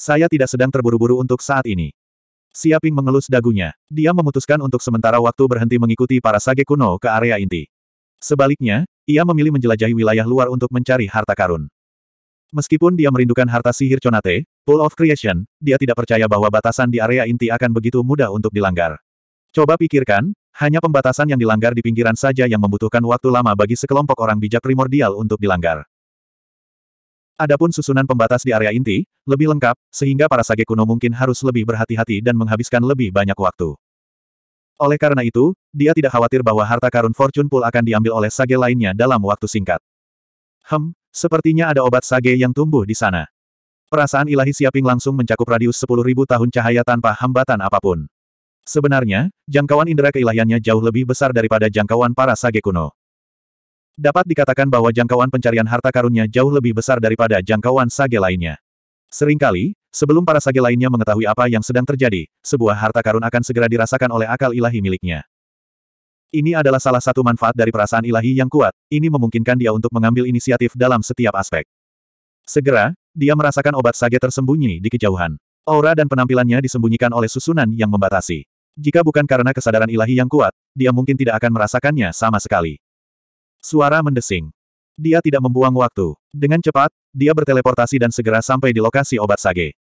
Saya tidak sedang terburu-buru untuk saat ini. Siaping mengelus dagunya. Dia memutuskan untuk sementara waktu berhenti mengikuti para sage kuno ke area inti. Sebaliknya, ia memilih menjelajahi wilayah luar untuk mencari harta karun. Meskipun dia merindukan harta sihir Conate, Pool of Creation, dia tidak percaya bahwa batasan di area inti akan begitu mudah untuk dilanggar. Coba pikirkan, hanya pembatasan yang dilanggar di pinggiran saja yang membutuhkan waktu lama bagi sekelompok orang bijak primordial untuk dilanggar. Adapun susunan pembatas di area inti, lebih lengkap, sehingga para sage kuno mungkin harus lebih berhati-hati dan menghabiskan lebih banyak waktu. Oleh karena itu, dia tidak khawatir bahwa harta karun Fortune Pool akan diambil oleh sage lainnya dalam waktu singkat. Hem, sepertinya ada obat sage yang tumbuh di sana. Perasaan ilahi Siaping langsung mencakup radius 10.000 tahun cahaya tanpa hambatan apapun. Sebenarnya, jangkauan indera keilahiannya jauh lebih besar daripada jangkauan para sage kuno. Dapat dikatakan bahwa jangkauan pencarian harta karunnya jauh lebih besar daripada jangkauan sage lainnya. Seringkali, sebelum para sage lainnya mengetahui apa yang sedang terjadi, sebuah harta karun akan segera dirasakan oleh akal ilahi miliknya. Ini adalah salah satu manfaat dari perasaan ilahi yang kuat, ini memungkinkan dia untuk mengambil inisiatif dalam setiap aspek. Segera, dia merasakan obat sage tersembunyi di kejauhan. Aura dan penampilannya disembunyikan oleh susunan yang membatasi. Jika bukan karena kesadaran ilahi yang kuat, dia mungkin tidak akan merasakannya sama sekali. Suara mendesing. Dia tidak membuang waktu. Dengan cepat, dia berteleportasi dan segera sampai di lokasi obat sage.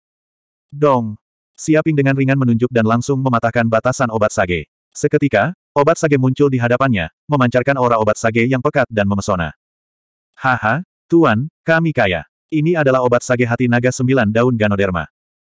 Dong! Siaping dengan ringan menunjuk dan langsung mematahkan batasan obat sage. Seketika, obat sage muncul di hadapannya, memancarkan aura obat sage yang pekat dan memesona. Haha, Tuan, kami kaya. Ini adalah obat sage hati naga sembilan daun ganoderma.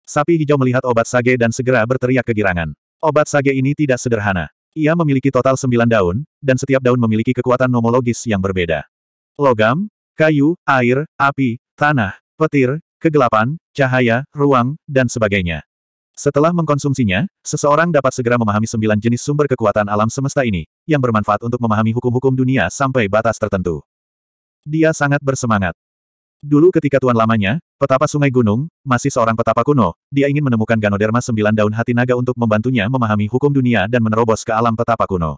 Sapi hijau melihat obat sage dan segera berteriak kegirangan. Obat sage ini tidak sederhana. Ia memiliki total sembilan daun, dan setiap daun memiliki kekuatan nomologis yang berbeda. Logam, kayu, air, api, tanah, petir, kegelapan, cahaya, ruang, dan sebagainya. Setelah mengkonsumsinya, seseorang dapat segera memahami sembilan jenis sumber kekuatan alam semesta ini, yang bermanfaat untuk memahami hukum-hukum dunia sampai batas tertentu. Dia sangat bersemangat. Dulu ketika tuan lamanya, petapa sungai gunung, masih seorang petapa kuno, dia ingin menemukan Ganoderma sembilan daun hati naga untuk membantunya memahami hukum dunia dan menerobos ke alam petapa kuno.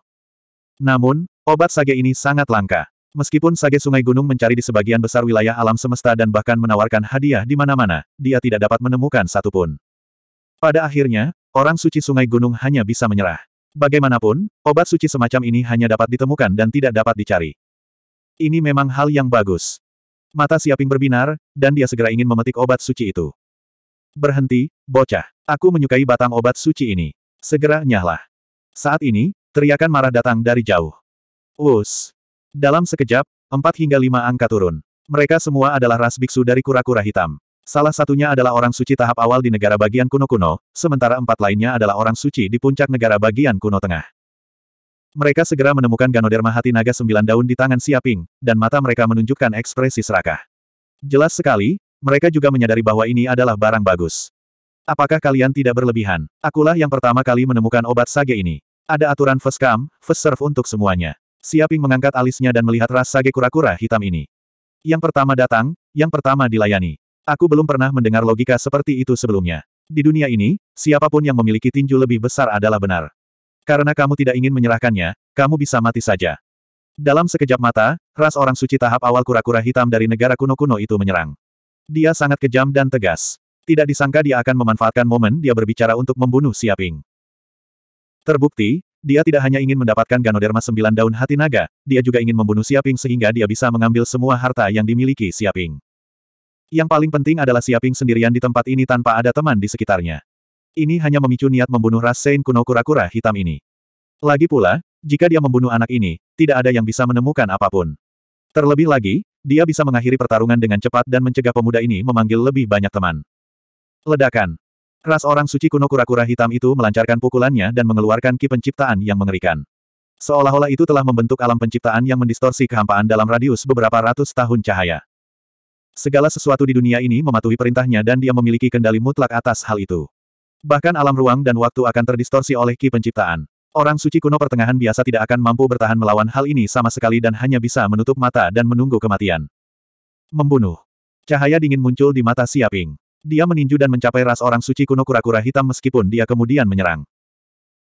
Namun, obat sage ini sangat langka. Meskipun sage sungai gunung mencari di sebagian besar wilayah alam semesta dan bahkan menawarkan hadiah di mana-mana, dia tidak dapat menemukan satupun. Pada akhirnya, orang suci sungai gunung hanya bisa menyerah. Bagaimanapun, obat suci semacam ini hanya dapat ditemukan dan tidak dapat dicari. Ini memang hal yang bagus. Mata Siaping berbinar, dan dia segera ingin memetik obat suci itu. Berhenti, bocah. Aku menyukai batang obat suci ini. Segera nyahlah. Saat ini, teriakan marah datang dari jauh. Us. Dalam sekejap, empat hingga lima angka turun. Mereka semua adalah ras biksu dari kura-kura hitam. Salah satunya adalah orang suci tahap awal di negara bagian kuno-kuno, sementara empat lainnya adalah orang suci di puncak negara bagian kuno tengah. Mereka segera menemukan ganoderma hati naga sembilan daun di tangan Siaping, dan mata mereka menunjukkan ekspresi serakah. Jelas sekali, mereka juga menyadari bahwa ini adalah barang bagus. Apakah kalian tidak berlebihan? Akulah yang pertama kali menemukan obat sage ini. Ada aturan first come, first serve untuk semuanya. Siaping mengangkat alisnya dan melihat ras sage kura-kura hitam ini. Yang pertama datang, yang pertama dilayani. Aku belum pernah mendengar logika seperti itu sebelumnya. Di dunia ini, siapapun yang memiliki tinju lebih besar adalah benar. Karena kamu tidak ingin menyerahkannya, kamu bisa mati saja. Dalam sekejap mata, ras orang suci tahap awal kura-kura hitam dari negara kuno-kuno itu menyerang. Dia sangat kejam dan tegas. Tidak disangka dia akan memanfaatkan momen dia berbicara untuk membunuh Siaping. Terbukti, dia tidak hanya ingin mendapatkan Ganoderma sembilan daun hati naga, dia juga ingin membunuh Siaping sehingga dia bisa mengambil semua harta yang dimiliki Siaping. Yang paling penting adalah Siaping sendirian di tempat ini tanpa ada teman di sekitarnya. Ini hanya memicu niat membunuh ras Sein kuno kura-kura hitam ini. Lagi pula, jika dia membunuh anak ini, tidak ada yang bisa menemukan apapun. Terlebih lagi, dia bisa mengakhiri pertarungan dengan cepat dan mencegah pemuda ini memanggil lebih banyak teman. Ledakan. Ras orang suci kuno kura-kura hitam itu melancarkan pukulannya dan mengeluarkan ki penciptaan yang mengerikan. Seolah-olah itu telah membentuk alam penciptaan yang mendistorsi kehampaan dalam radius beberapa ratus tahun cahaya. Segala sesuatu di dunia ini mematuhi perintahnya dan dia memiliki kendali mutlak atas hal itu. Bahkan alam ruang dan waktu akan terdistorsi oleh ki penciptaan. Orang suci kuno pertengahan biasa tidak akan mampu bertahan melawan hal ini sama sekali dan hanya bisa menutup mata dan menunggu kematian. Membunuh. Cahaya dingin muncul di mata Siaping. Dia meninju dan mencapai ras orang suci kuno kura-kura hitam meskipun dia kemudian menyerang.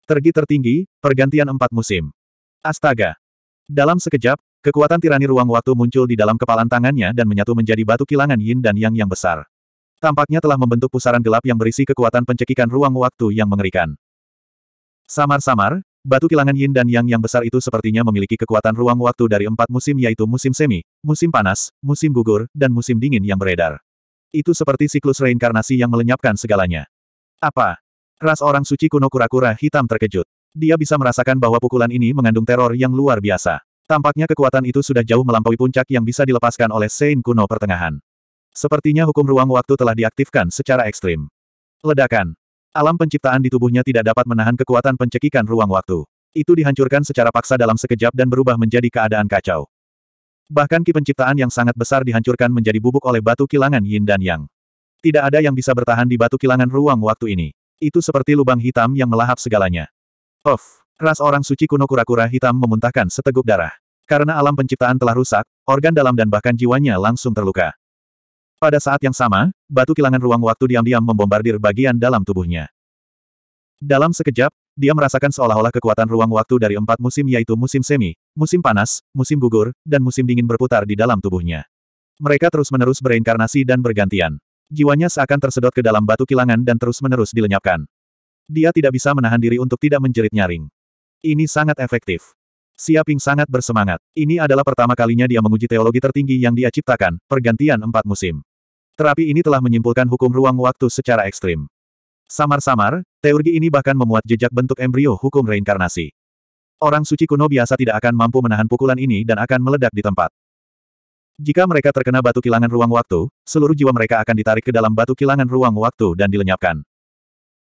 Tergi tertinggi, pergantian empat musim. Astaga. Dalam sekejap, kekuatan tirani ruang waktu muncul di dalam kepalan tangannya dan menyatu menjadi batu kilangan yin dan yang yang besar. Tampaknya telah membentuk pusaran gelap yang berisi kekuatan pencekikan ruang waktu yang mengerikan. Samar-samar, batu kilangan yin dan yang yang besar itu sepertinya memiliki kekuatan ruang waktu dari empat musim yaitu musim semi, musim panas, musim gugur, dan musim dingin yang beredar. Itu seperti siklus reinkarnasi yang melenyapkan segalanya. Apa? Ras orang suci kuno kura-kura hitam terkejut. Dia bisa merasakan bahwa pukulan ini mengandung teror yang luar biasa. Tampaknya kekuatan itu sudah jauh melampaui puncak yang bisa dilepaskan oleh Sein kuno pertengahan. Sepertinya hukum ruang waktu telah diaktifkan secara ekstrim. Ledakan. Alam penciptaan di tubuhnya tidak dapat menahan kekuatan pencekikan ruang waktu. Itu dihancurkan secara paksa dalam sekejap dan berubah menjadi keadaan kacau. Bahkan ki penciptaan yang sangat besar dihancurkan menjadi bubuk oleh batu kilangan yin dan yang. Tidak ada yang bisa bertahan di batu kilangan ruang waktu ini. Itu seperti lubang hitam yang melahap segalanya. Of, ras orang suci kuno kura-kura hitam memuntahkan seteguk darah. Karena alam penciptaan telah rusak, organ dalam dan bahkan jiwanya langsung terluka. Pada saat yang sama, batu kilangan ruang waktu diam-diam membombardir bagian dalam tubuhnya. Dalam sekejap, dia merasakan seolah-olah kekuatan ruang waktu dari empat musim yaitu musim semi, musim panas, musim gugur, dan musim dingin berputar di dalam tubuhnya. Mereka terus-menerus bereinkarnasi dan bergantian. Jiwanya seakan tersedot ke dalam batu kilangan dan terus-menerus dilenyapkan. Dia tidak bisa menahan diri untuk tidak menjerit nyaring. Ini sangat efektif. Siaping sangat bersemangat. Ini adalah pertama kalinya dia menguji teologi tertinggi yang dia ciptakan, pergantian empat musim. Terapi ini telah menyimpulkan hukum ruang waktu secara ekstrim. Samar-samar, teori ini bahkan memuat jejak bentuk embrio hukum reinkarnasi. Orang suci kuno biasa tidak akan mampu menahan pukulan ini dan akan meledak di tempat. Jika mereka terkena batu kilangan ruang waktu, seluruh jiwa mereka akan ditarik ke dalam batu kilangan ruang waktu dan dilenyapkan.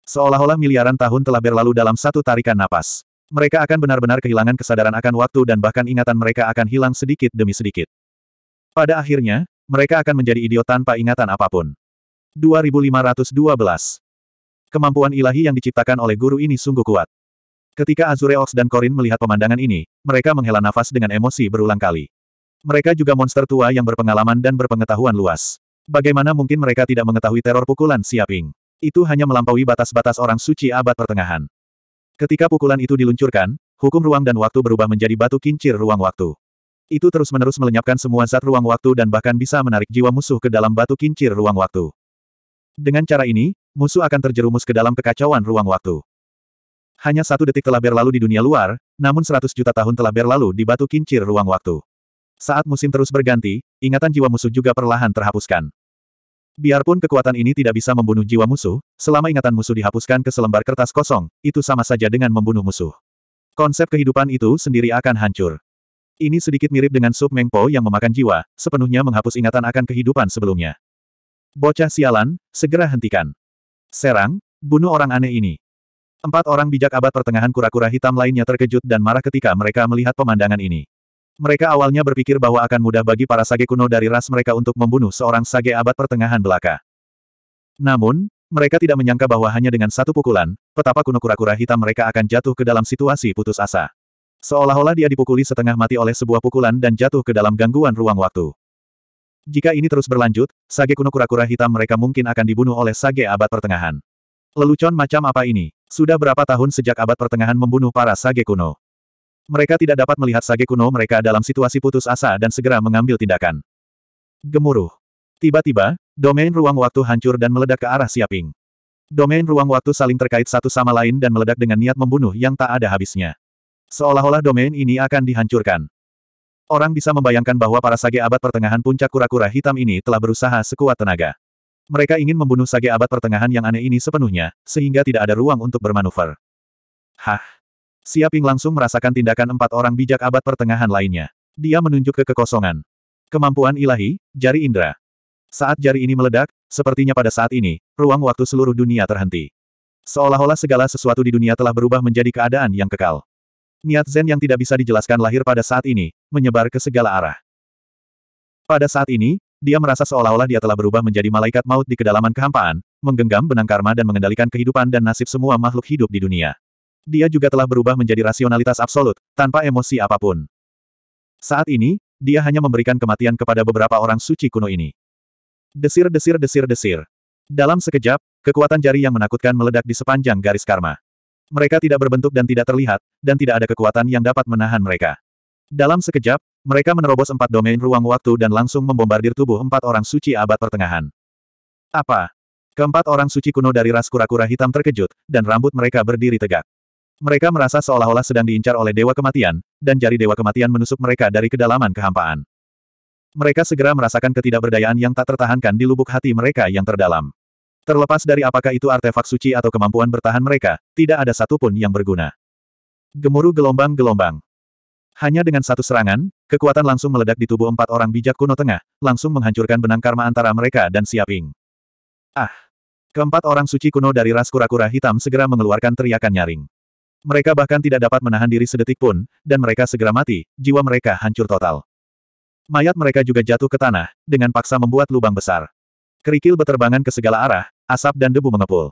Seolah-olah miliaran tahun telah berlalu dalam satu tarikan napas. Mereka akan benar-benar kehilangan kesadaran akan waktu dan bahkan ingatan mereka akan hilang sedikit demi sedikit. Pada akhirnya, mereka akan menjadi idiot tanpa ingatan apapun. 2512 Kemampuan ilahi yang diciptakan oleh guru ini sungguh kuat. Ketika Azure Ox dan Korin melihat pemandangan ini, mereka menghela nafas dengan emosi berulang kali. Mereka juga monster tua yang berpengalaman dan berpengetahuan luas. Bagaimana mungkin mereka tidak mengetahui teror pukulan Siaping? Itu hanya melampaui batas-batas orang suci abad pertengahan. Ketika pukulan itu diluncurkan, hukum ruang dan waktu berubah menjadi batu kincir ruang waktu. Itu terus-menerus melenyapkan semua zat ruang waktu dan bahkan bisa menarik jiwa musuh ke dalam batu kincir ruang waktu. Dengan cara ini, musuh akan terjerumus ke dalam kekacauan ruang waktu. Hanya satu detik telah berlalu di dunia luar, namun seratus juta tahun telah berlalu di batu kincir ruang waktu. Saat musim terus berganti, ingatan jiwa musuh juga perlahan terhapuskan. Biarpun kekuatan ini tidak bisa membunuh jiwa musuh, selama ingatan musuh dihapuskan ke selembar kertas kosong, itu sama saja dengan membunuh musuh. Konsep kehidupan itu sendiri akan hancur. Ini sedikit mirip dengan sup Mengpo yang memakan jiwa, sepenuhnya menghapus ingatan akan kehidupan sebelumnya. Bocah sialan, segera hentikan. Serang, bunuh orang aneh ini. Empat orang bijak abad pertengahan kura-kura hitam lainnya terkejut dan marah ketika mereka melihat pemandangan ini. Mereka awalnya berpikir bahwa akan mudah bagi para sage kuno dari ras mereka untuk membunuh seorang sage abad pertengahan belaka. Namun, mereka tidak menyangka bahwa hanya dengan satu pukulan, petapa kuno kura-kura hitam mereka akan jatuh ke dalam situasi putus asa. Seolah-olah dia dipukuli setengah mati oleh sebuah pukulan dan jatuh ke dalam gangguan ruang waktu. Jika ini terus berlanjut, sage kuno kura-kura hitam mereka mungkin akan dibunuh oleh sage abad pertengahan. Lelucon macam apa ini? Sudah berapa tahun sejak abad pertengahan membunuh para sage kuno? Mereka tidak dapat melihat sage kuno mereka dalam situasi putus asa dan segera mengambil tindakan. Gemuruh. Tiba-tiba, domain ruang waktu hancur dan meledak ke arah Siaping. Domain ruang waktu saling terkait satu sama lain dan meledak dengan niat membunuh yang tak ada habisnya. Seolah-olah domain ini akan dihancurkan. Orang bisa membayangkan bahwa para sage abad pertengahan puncak kura-kura hitam ini telah berusaha sekuat tenaga. Mereka ingin membunuh sage abad pertengahan yang aneh ini sepenuhnya, sehingga tidak ada ruang untuk bermanuver. Hah! Siaping langsung merasakan tindakan empat orang bijak abad pertengahan lainnya. Dia menunjuk ke kekosongan. Kemampuan ilahi, jari indra. Saat jari ini meledak, sepertinya pada saat ini, ruang waktu seluruh dunia terhenti. Seolah-olah segala sesuatu di dunia telah berubah menjadi keadaan yang kekal. Niat Zen yang tidak bisa dijelaskan lahir pada saat ini, menyebar ke segala arah. Pada saat ini, dia merasa seolah-olah dia telah berubah menjadi malaikat maut di kedalaman kehampaan, menggenggam benang karma dan mengendalikan kehidupan dan nasib semua makhluk hidup di dunia. Dia juga telah berubah menjadi rasionalitas absolut, tanpa emosi apapun. Saat ini, dia hanya memberikan kematian kepada beberapa orang suci kuno ini. Desir desir desir desir. Dalam sekejap, kekuatan jari yang menakutkan meledak di sepanjang garis karma. Mereka tidak berbentuk dan tidak terlihat, dan tidak ada kekuatan yang dapat menahan mereka. Dalam sekejap, mereka menerobos empat domain ruang waktu dan langsung membombardir tubuh empat orang suci abad pertengahan. Apa? Keempat orang suci kuno dari ras kura-kura hitam terkejut, dan rambut mereka berdiri tegak. Mereka merasa seolah-olah sedang diincar oleh Dewa Kematian, dan jari Dewa Kematian menusuk mereka dari kedalaman kehampaan. Mereka segera merasakan ketidakberdayaan yang tak tertahankan di lubuk hati mereka yang terdalam. Terlepas dari apakah itu artefak suci atau kemampuan bertahan mereka, tidak ada satupun yang berguna. Gemuruh gelombang-gelombang. Hanya dengan satu serangan, kekuatan langsung meledak di tubuh empat orang bijak kuno tengah, langsung menghancurkan benang karma antara mereka dan Siaping. Ah! Keempat orang suci kuno dari ras kura-kura hitam segera mengeluarkan teriakan nyaring. Mereka bahkan tidak dapat menahan diri sedetik pun, dan mereka segera mati, jiwa mereka hancur total. Mayat mereka juga jatuh ke tanah, dengan paksa membuat lubang besar. Kerikil beterbangan ke segala arah, asap dan debu mengepul.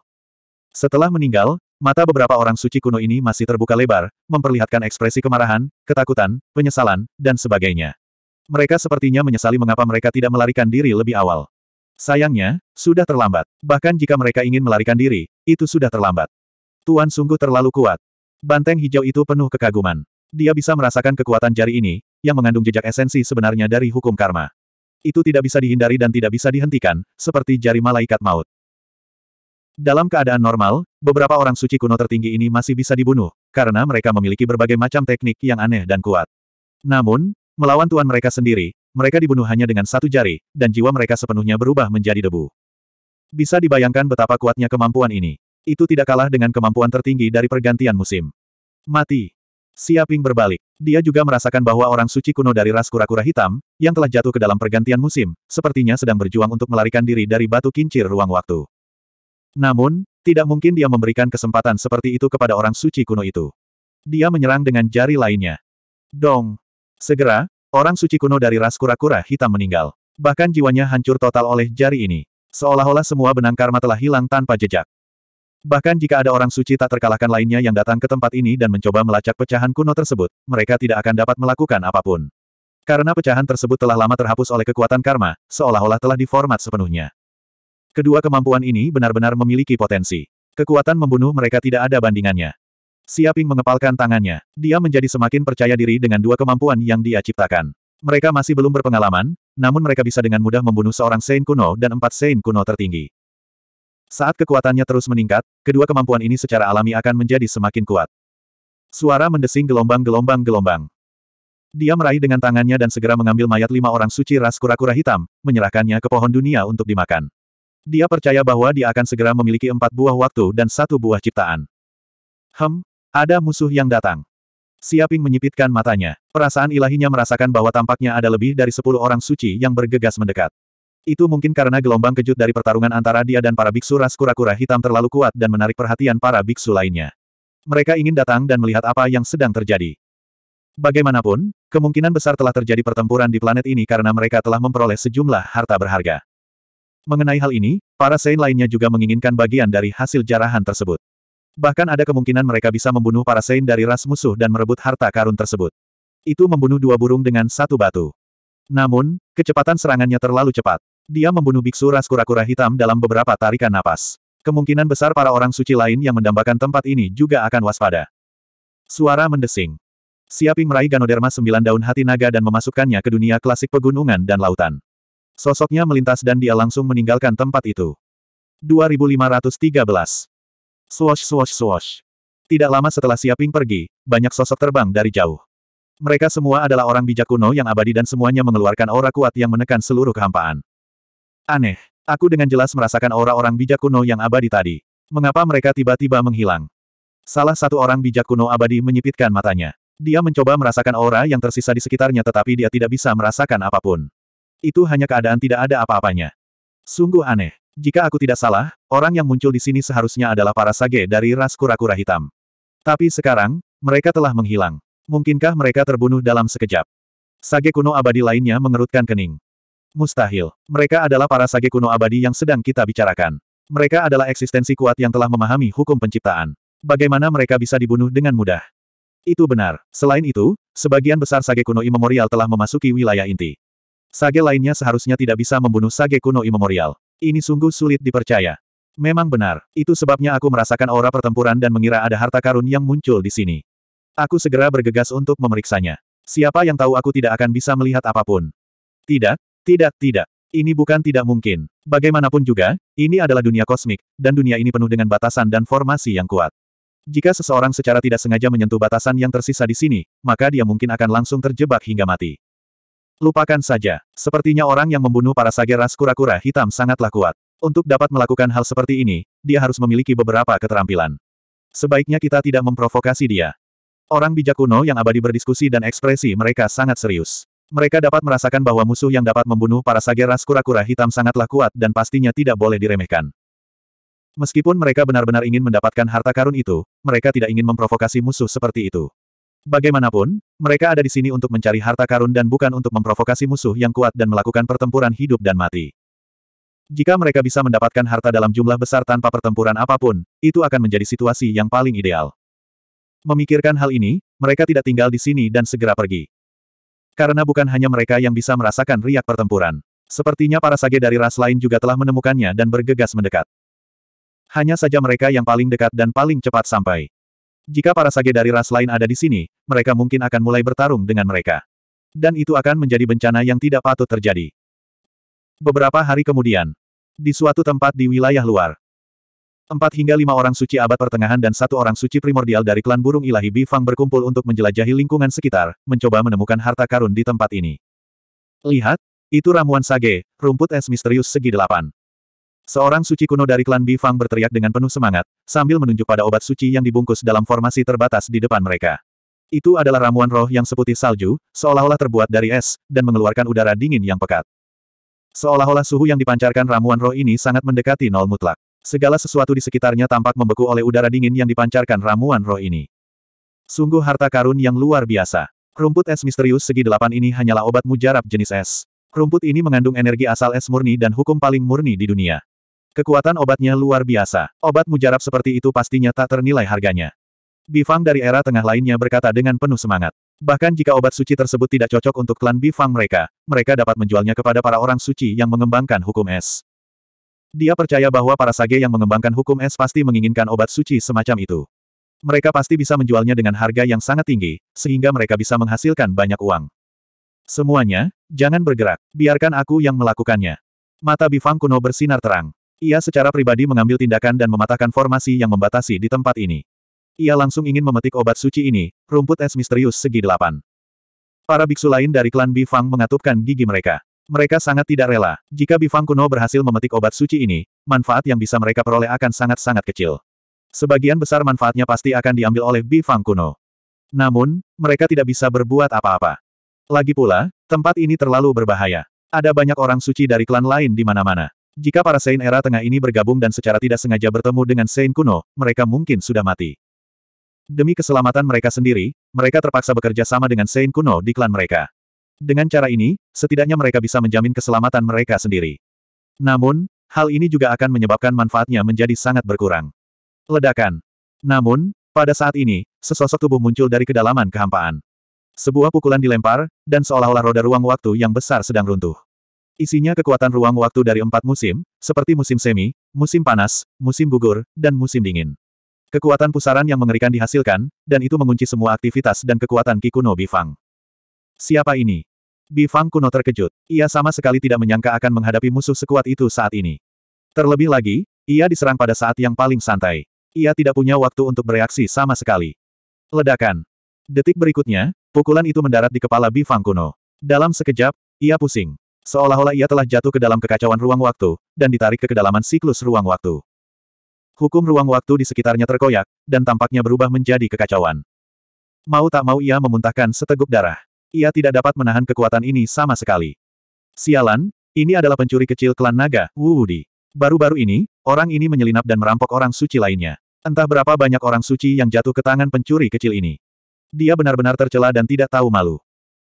Setelah meninggal, mata beberapa orang suci kuno ini masih terbuka lebar, memperlihatkan ekspresi kemarahan, ketakutan, penyesalan, dan sebagainya. Mereka sepertinya menyesali mengapa mereka tidak melarikan diri lebih awal. Sayangnya, sudah terlambat. Bahkan jika mereka ingin melarikan diri, itu sudah terlambat. Tuan sungguh terlalu kuat. Banteng hijau itu penuh kekaguman. Dia bisa merasakan kekuatan jari ini, yang mengandung jejak esensi sebenarnya dari hukum karma. Itu tidak bisa dihindari dan tidak bisa dihentikan, seperti jari malaikat maut. Dalam keadaan normal, beberapa orang suci kuno tertinggi ini masih bisa dibunuh, karena mereka memiliki berbagai macam teknik yang aneh dan kuat. Namun, melawan tuan mereka sendiri, mereka dibunuh hanya dengan satu jari, dan jiwa mereka sepenuhnya berubah menjadi debu. Bisa dibayangkan betapa kuatnya kemampuan ini. Itu tidak kalah dengan kemampuan tertinggi dari pergantian musim. Mati. Siaping berbalik. Dia juga merasakan bahwa orang suci kuno dari ras kura-kura hitam, yang telah jatuh ke dalam pergantian musim, sepertinya sedang berjuang untuk melarikan diri dari batu kincir ruang waktu. Namun, tidak mungkin dia memberikan kesempatan seperti itu kepada orang suci kuno itu. Dia menyerang dengan jari lainnya. Dong! Segera, orang suci kuno dari ras kura-kura hitam meninggal. Bahkan jiwanya hancur total oleh jari ini. Seolah-olah semua benang karma telah hilang tanpa jejak. Bahkan jika ada orang suci tak terkalahkan lainnya yang datang ke tempat ini dan mencoba melacak pecahan kuno tersebut, mereka tidak akan dapat melakukan apapun. Karena pecahan tersebut telah lama terhapus oleh kekuatan karma, seolah-olah telah diformat sepenuhnya. Kedua kemampuan ini benar-benar memiliki potensi. Kekuatan membunuh mereka tidak ada bandingannya. Siaping mengepalkan tangannya. Dia menjadi semakin percaya diri dengan dua kemampuan yang dia ciptakan. Mereka masih belum berpengalaman, namun mereka bisa dengan mudah membunuh seorang Sein kuno dan empat Sein kuno tertinggi. Saat kekuatannya terus meningkat, kedua kemampuan ini secara alami akan menjadi semakin kuat. Suara mendesing gelombang-gelombang-gelombang. Dia meraih dengan tangannya dan segera mengambil mayat lima orang suci ras kura-kura hitam, menyerahkannya ke pohon dunia untuk dimakan. Dia percaya bahwa dia akan segera memiliki empat buah waktu dan satu buah ciptaan. Hem, ada musuh yang datang. Siaping menyipitkan matanya. Perasaan ilahinya merasakan bahwa tampaknya ada lebih dari sepuluh orang suci yang bergegas mendekat. Itu mungkin karena gelombang kejut dari pertarungan antara dia dan para biksu ras kura-kura hitam terlalu kuat dan menarik perhatian para biksu lainnya. Mereka ingin datang dan melihat apa yang sedang terjadi. Bagaimanapun, kemungkinan besar telah terjadi pertempuran di planet ini karena mereka telah memperoleh sejumlah harta berharga. Mengenai hal ini, para Sein lainnya juga menginginkan bagian dari hasil jarahan tersebut. Bahkan ada kemungkinan mereka bisa membunuh para Sein dari ras musuh dan merebut harta karun tersebut. Itu membunuh dua burung dengan satu batu. Namun, kecepatan serangannya terlalu cepat. Dia membunuh biksu ras kura-kura hitam dalam beberapa tarikan napas. Kemungkinan besar para orang suci lain yang mendambakan tempat ini juga akan waspada. Suara mendesing. Siaping meraih Ganoderma sembilan daun hati naga dan memasukkannya ke dunia klasik pegunungan dan lautan. Sosoknya melintas dan dia langsung meninggalkan tempat itu. 2513. Swosh swosh swosh. Tidak lama setelah Siaping pergi, banyak sosok terbang dari jauh. Mereka semua adalah orang bijak kuno yang abadi dan semuanya mengeluarkan aura kuat yang menekan seluruh kehampaan. Aneh. Aku dengan jelas merasakan aura orang bijak kuno yang abadi tadi. Mengapa mereka tiba-tiba menghilang? Salah satu orang bijak kuno abadi menyipitkan matanya. Dia mencoba merasakan aura yang tersisa di sekitarnya tetapi dia tidak bisa merasakan apapun. Itu hanya keadaan tidak ada apa-apanya. Sungguh aneh. Jika aku tidak salah, orang yang muncul di sini seharusnya adalah para sage dari ras kura-kura hitam. Tapi sekarang, mereka telah menghilang. Mungkinkah mereka terbunuh dalam sekejap? Sage kuno abadi lainnya mengerutkan kening. Mustahil. Mereka adalah para sage kuno abadi yang sedang kita bicarakan. Mereka adalah eksistensi kuat yang telah memahami hukum penciptaan. Bagaimana mereka bisa dibunuh dengan mudah? Itu benar. Selain itu, sebagian besar sage kuno imemorial telah memasuki wilayah inti. Sage lainnya seharusnya tidak bisa membunuh Sage kuno imemorial. Ini sungguh sulit dipercaya. Memang benar, itu sebabnya aku merasakan aura pertempuran dan mengira ada harta karun yang muncul di sini. Aku segera bergegas untuk memeriksanya. Siapa yang tahu aku tidak akan bisa melihat apapun. Tidak, tidak, tidak. Ini bukan tidak mungkin. Bagaimanapun juga, ini adalah dunia kosmik, dan dunia ini penuh dengan batasan dan formasi yang kuat. Jika seseorang secara tidak sengaja menyentuh batasan yang tersisa di sini, maka dia mungkin akan langsung terjebak hingga mati. Lupakan saja. Sepertinya orang yang membunuh para sage ras kura-kura hitam sangatlah kuat. Untuk dapat melakukan hal seperti ini, dia harus memiliki beberapa keterampilan. Sebaiknya kita tidak memprovokasi dia. Orang bijak kuno yang abadi berdiskusi dan ekspresi mereka sangat serius. Mereka dapat merasakan bahwa musuh yang dapat membunuh para sage ras kura-kura hitam sangatlah kuat dan pastinya tidak boleh diremehkan. Meskipun mereka benar-benar ingin mendapatkan harta karun itu, mereka tidak ingin memprovokasi musuh seperti itu. Bagaimanapun, mereka ada di sini untuk mencari harta karun dan bukan untuk memprovokasi musuh yang kuat dan melakukan pertempuran hidup dan mati. Jika mereka bisa mendapatkan harta dalam jumlah besar tanpa pertempuran apapun, itu akan menjadi situasi yang paling ideal. Memikirkan hal ini, mereka tidak tinggal di sini dan segera pergi. Karena bukan hanya mereka yang bisa merasakan riak pertempuran. Sepertinya para sage dari ras lain juga telah menemukannya dan bergegas mendekat. Hanya saja mereka yang paling dekat dan paling cepat sampai. Jika para sage dari ras lain ada di sini, mereka mungkin akan mulai bertarung dengan mereka. Dan itu akan menjadi bencana yang tidak patut terjadi. Beberapa hari kemudian, di suatu tempat di wilayah luar, empat hingga lima orang suci abad pertengahan dan satu orang suci primordial dari klan burung ilahi Bifang berkumpul untuk menjelajahi lingkungan sekitar, mencoba menemukan harta karun di tempat ini. Lihat, itu ramuan sage, rumput es misterius segi delapan. Seorang suci kuno dari klan Bifang berteriak dengan penuh semangat, sambil menunjuk pada obat suci yang dibungkus dalam formasi terbatas di depan mereka. Itu adalah ramuan roh yang seputih salju, seolah-olah terbuat dari es, dan mengeluarkan udara dingin yang pekat. Seolah-olah suhu yang dipancarkan ramuan roh ini sangat mendekati nol mutlak. Segala sesuatu di sekitarnya tampak membeku oleh udara dingin yang dipancarkan ramuan roh ini. Sungguh harta karun yang luar biasa. Rumput es misterius segi delapan ini hanyalah obat mujarab jenis es. Rumput ini mengandung energi asal es murni dan hukum paling murni di dunia. Kekuatan obatnya luar biasa. Obat mujarab seperti itu pastinya tak ternilai harganya. Bifang dari era tengah lainnya berkata dengan penuh semangat. Bahkan jika obat suci tersebut tidak cocok untuk klan Bifang mereka, mereka dapat menjualnya kepada para orang suci yang mengembangkan hukum es. Dia percaya bahwa para sage yang mengembangkan hukum es pasti menginginkan obat suci semacam itu. Mereka pasti bisa menjualnya dengan harga yang sangat tinggi, sehingga mereka bisa menghasilkan banyak uang. Semuanya, jangan bergerak, biarkan aku yang melakukannya. Mata Bifang kuno bersinar terang. Ia secara pribadi mengambil tindakan dan mematahkan formasi yang membatasi di tempat ini. Ia langsung ingin memetik obat suci ini, rumput es misterius segi delapan. Para biksu lain dari klan Bifang mengatupkan gigi mereka. Mereka sangat tidak rela. Jika Bifang kuno berhasil memetik obat suci ini, manfaat yang bisa mereka peroleh akan sangat-sangat kecil. Sebagian besar manfaatnya pasti akan diambil oleh Bifang kuno. Namun, mereka tidak bisa berbuat apa-apa. Lagi pula, tempat ini terlalu berbahaya. Ada banyak orang suci dari klan lain di mana-mana. Jika para Sein era tengah ini bergabung dan secara tidak sengaja bertemu dengan Sein kuno, mereka mungkin sudah mati. Demi keselamatan mereka sendiri, mereka terpaksa bekerja sama dengan Sein kuno di klan mereka. Dengan cara ini, setidaknya mereka bisa menjamin keselamatan mereka sendiri. Namun, hal ini juga akan menyebabkan manfaatnya menjadi sangat berkurang. Ledakan. Namun, pada saat ini, sesosok tubuh muncul dari kedalaman kehampaan. Sebuah pukulan dilempar, dan seolah-olah roda ruang waktu yang besar sedang runtuh. Isinya kekuatan ruang waktu dari empat musim, seperti musim semi, musim panas, musim gugur, dan musim dingin. Kekuatan pusaran yang mengerikan dihasilkan, dan itu mengunci semua aktivitas dan kekuatan Kikuno Bifang. Siapa ini? Bifang kuno terkejut. Ia sama sekali tidak menyangka akan menghadapi musuh sekuat itu saat ini. Terlebih lagi, ia diserang pada saat yang paling santai. Ia tidak punya waktu untuk bereaksi sama sekali. Ledakan. Detik berikutnya, pukulan itu mendarat di kepala Bifang kuno. Dalam sekejap, ia pusing. Seolah-olah ia telah jatuh ke dalam kekacauan ruang waktu, dan ditarik ke kedalaman siklus ruang waktu. Hukum ruang waktu di sekitarnya terkoyak, dan tampaknya berubah menjadi kekacauan. Mau tak mau ia memuntahkan seteguk darah. Ia tidak dapat menahan kekuatan ini sama sekali. Sialan, ini adalah pencuri kecil klan naga, Wudi, Baru-baru ini, orang ini menyelinap dan merampok orang suci lainnya. Entah berapa banyak orang suci yang jatuh ke tangan pencuri kecil ini. Dia benar-benar tercela dan tidak tahu malu.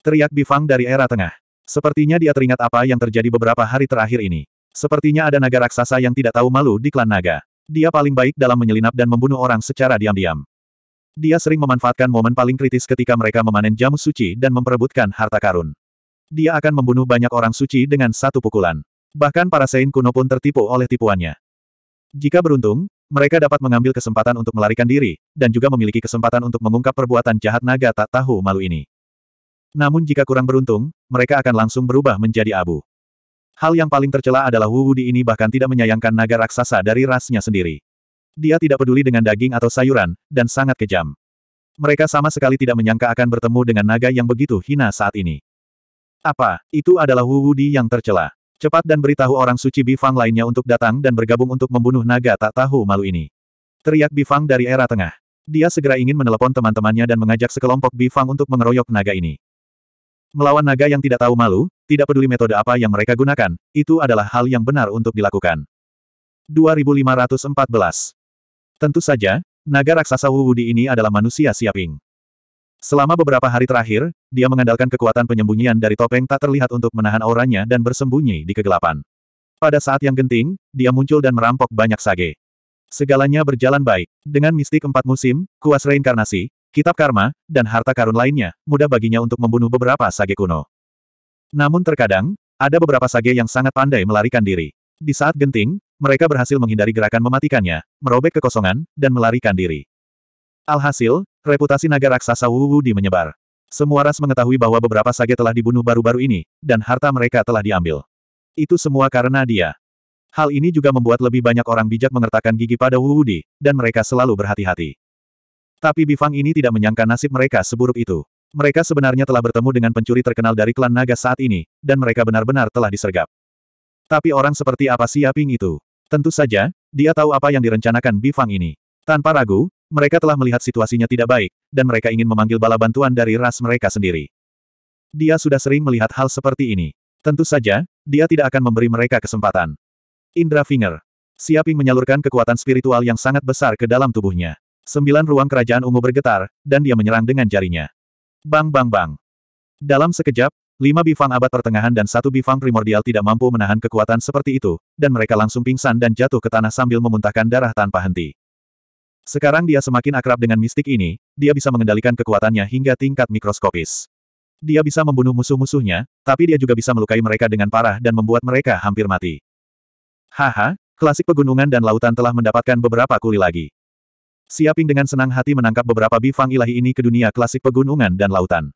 Teriak Bifang dari era tengah. Sepertinya dia teringat apa yang terjadi beberapa hari terakhir ini. Sepertinya ada naga raksasa yang tidak tahu malu di klan naga. Dia paling baik dalam menyelinap dan membunuh orang secara diam-diam. Dia sering memanfaatkan momen paling kritis ketika mereka memanen jamu suci dan memperebutkan harta karun. Dia akan membunuh banyak orang suci dengan satu pukulan. Bahkan para Sein kuno pun tertipu oleh tipuannya. Jika beruntung, mereka dapat mengambil kesempatan untuk melarikan diri, dan juga memiliki kesempatan untuk mengungkap perbuatan jahat naga tak tahu malu ini. Namun jika kurang beruntung, mereka akan langsung berubah menjadi abu. Hal yang paling tercela adalah Wu Wudi ini bahkan tidak menyayangkan naga raksasa dari rasnya sendiri. Dia tidak peduli dengan daging atau sayuran, dan sangat kejam. Mereka sama sekali tidak menyangka akan bertemu dengan naga yang begitu hina saat ini. Apa, itu adalah Wu Wudi yang tercela. Cepat dan beritahu orang suci Bifang lainnya untuk datang dan bergabung untuk membunuh naga tak tahu malu ini. Teriak Bifang dari era tengah. Dia segera ingin menelepon teman-temannya dan mengajak sekelompok Bifang untuk mengeroyok naga ini. Melawan naga yang tidak tahu malu, tidak peduli metode apa yang mereka gunakan, itu adalah hal yang benar untuk dilakukan. 2514 Tentu saja, naga raksasa Wu Wudi ini adalah manusia siaping. Selama beberapa hari terakhir, dia mengandalkan kekuatan penyembunyian dari topeng tak terlihat untuk menahan auranya dan bersembunyi di kegelapan. Pada saat yang genting, dia muncul dan merampok banyak sage. Segalanya berjalan baik. Dengan mistik empat musim, kuas reinkarnasi, kitab karma, dan harta karun lainnya, mudah baginya untuk membunuh beberapa sage kuno. Namun terkadang, ada beberapa sage yang sangat pandai melarikan diri. Di saat genting, mereka berhasil menghindari gerakan mematikannya, merobek kekosongan, dan melarikan diri. Alhasil, reputasi naga raksasa Wu di menyebar. Semua ras mengetahui bahwa beberapa sage telah dibunuh baru-baru ini, dan harta mereka telah diambil. Itu semua karena dia. Hal ini juga membuat lebih banyak orang bijak mengertakkan gigi pada Wu di, dan mereka selalu berhati-hati. Tapi Bifang ini tidak menyangka nasib mereka seburuk itu. Mereka sebenarnya telah bertemu dengan pencuri terkenal dari klan naga saat ini, dan mereka benar-benar telah disergap. Tapi orang seperti apa si Yaping itu? Tentu saja, dia tahu apa yang direncanakan Bifang ini. Tanpa ragu, mereka telah melihat situasinya tidak baik, dan mereka ingin memanggil bala bantuan dari ras mereka sendiri. Dia sudah sering melihat hal seperti ini. Tentu saja, dia tidak akan memberi mereka kesempatan. Indra Finger. Siaping menyalurkan kekuatan spiritual yang sangat besar ke dalam tubuhnya. Sembilan ruang kerajaan ungu bergetar, dan dia menyerang dengan jarinya. Bang bang bang. Dalam sekejap, lima bifang abad pertengahan dan satu bifang primordial tidak mampu menahan kekuatan seperti itu, dan mereka langsung pingsan dan jatuh ke tanah sambil memuntahkan darah tanpa henti. Sekarang dia semakin akrab dengan mistik ini, dia bisa mengendalikan kekuatannya hingga tingkat mikroskopis. Dia bisa membunuh musuh-musuhnya, tapi dia juga bisa melukai mereka dengan parah dan membuat mereka hampir mati. Haha, klasik pegunungan dan lautan telah mendapatkan beberapa kuli lagi. Siaping dengan senang hati menangkap beberapa bifang ilahi ini ke dunia klasik pegunungan dan lautan.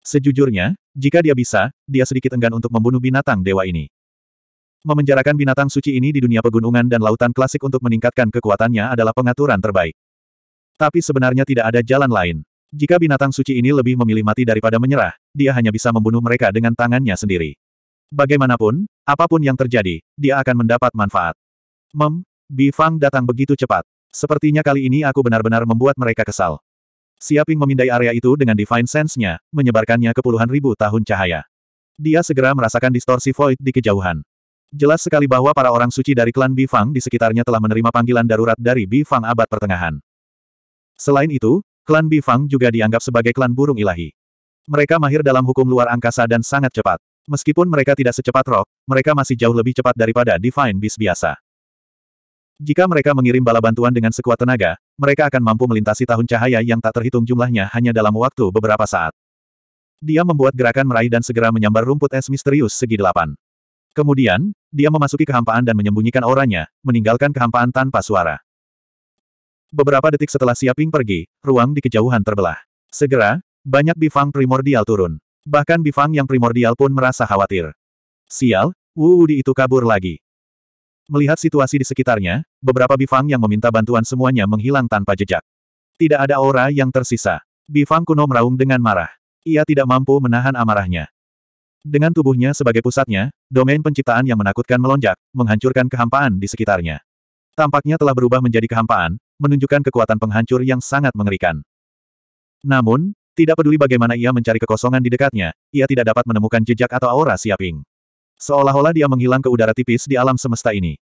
Sejujurnya, jika dia bisa, dia sedikit enggan untuk membunuh binatang dewa ini. Memenjarakan binatang suci ini di dunia pegunungan dan lautan klasik untuk meningkatkan kekuatannya adalah pengaturan terbaik. Tapi sebenarnya tidak ada jalan lain. Jika binatang suci ini lebih memilih mati daripada menyerah, dia hanya bisa membunuh mereka dengan tangannya sendiri. Bagaimanapun, apapun yang terjadi, dia akan mendapat manfaat. Mem, Bifang datang begitu cepat. Sepertinya kali ini aku benar-benar membuat mereka kesal. Siaping memindai area itu dengan Divine Sense-nya, menyebarkannya ke puluhan ribu tahun cahaya. Dia segera merasakan distorsi void di kejauhan. Jelas sekali bahwa para orang suci dari klan Bifang di sekitarnya telah menerima panggilan darurat dari Bifang abad pertengahan. Selain itu, klan Bifang juga dianggap sebagai klan burung ilahi. Mereka mahir dalam hukum luar angkasa dan sangat cepat. Meskipun mereka tidak secepat Rock, mereka masih jauh lebih cepat daripada Divine Beast biasa. Jika mereka mengirim bala bantuan dengan sekuat tenaga, mereka akan mampu melintasi tahun cahaya yang tak terhitung jumlahnya hanya dalam waktu beberapa saat. Dia membuat gerakan meraih dan segera menyambar rumput es misterius segi delapan. Kemudian, dia memasuki kehampaan dan menyembunyikan auranya, meninggalkan kehampaan tanpa suara. Beberapa detik setelah Siaping pergi, ruang di kejauhan terbelah. Segera, banyak bifang primordial turun. Bahkan bifang yang primordial pun merasa khawatir. Sial, Wu Wudi itu kabur lagi. Melihat situasi di sekitarnya, beberapa bifang yang meminta bantuan semuanya menghilang tanpa jejak. Tidak ada aura yang tersisa. Bifang kuno meraung dengan marah. Ia tidak mampu menahan amarahnya. Dengan tubuhnya sebagai pusatnya, domain penciptaan yang menakutkan melonjak, menghancurkan kehampaan di sekitarnya. Tampaknya telah berubah menjadi kehampaan, menunjukkan kekuatan penghancur yang sangat mengerikan. Namun, tidak peduli bagaimana ia mencari kekosongan di dekatnya, ia tidak dapat menemukan jejak atau aura siaping. Seolah-olah dia menghilang ke udara tipis di alam semesta ini.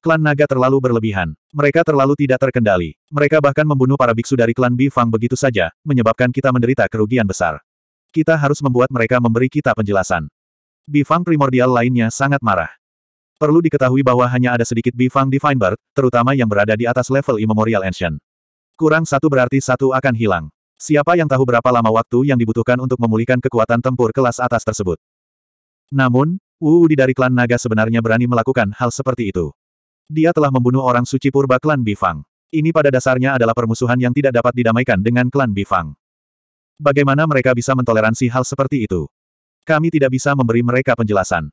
Klan naga terlalu berlebihan. Mereka terlalu tidak terkendali. Mereka bahkan membunuh para biksu dari klan Bifang begitu saja, menyebabkan kita menderita kerugian besar. Kita harus membuat mereka memberi kita penjelasan. Bifang primordial lainnya sangat marah. Perlu diketahui bahwa hanya ada sedikit Bifang Divine Bird, terutama yang berada di atas level Immemorial Ancient. Kurang satu berarti satu akan hilang. Siapa yang tahu berapa lama waktu yang dibutuhkan untuk memulihkan kekuatan tempur kelas atas tersebut. Namun, Wu Udi dari klan naga sebenarnya berani melakukan hal seperti itu. Dia telah membunuh orang suci purba klan Bifang. Ini pada dasarnya adalah permusuhan yang tidak dapat didamaikan dengan klan Bifang. Bagaimana mereka bisa mentoleransi hal seperti itu? Kami tidak bisa memberi mereka penjelasan.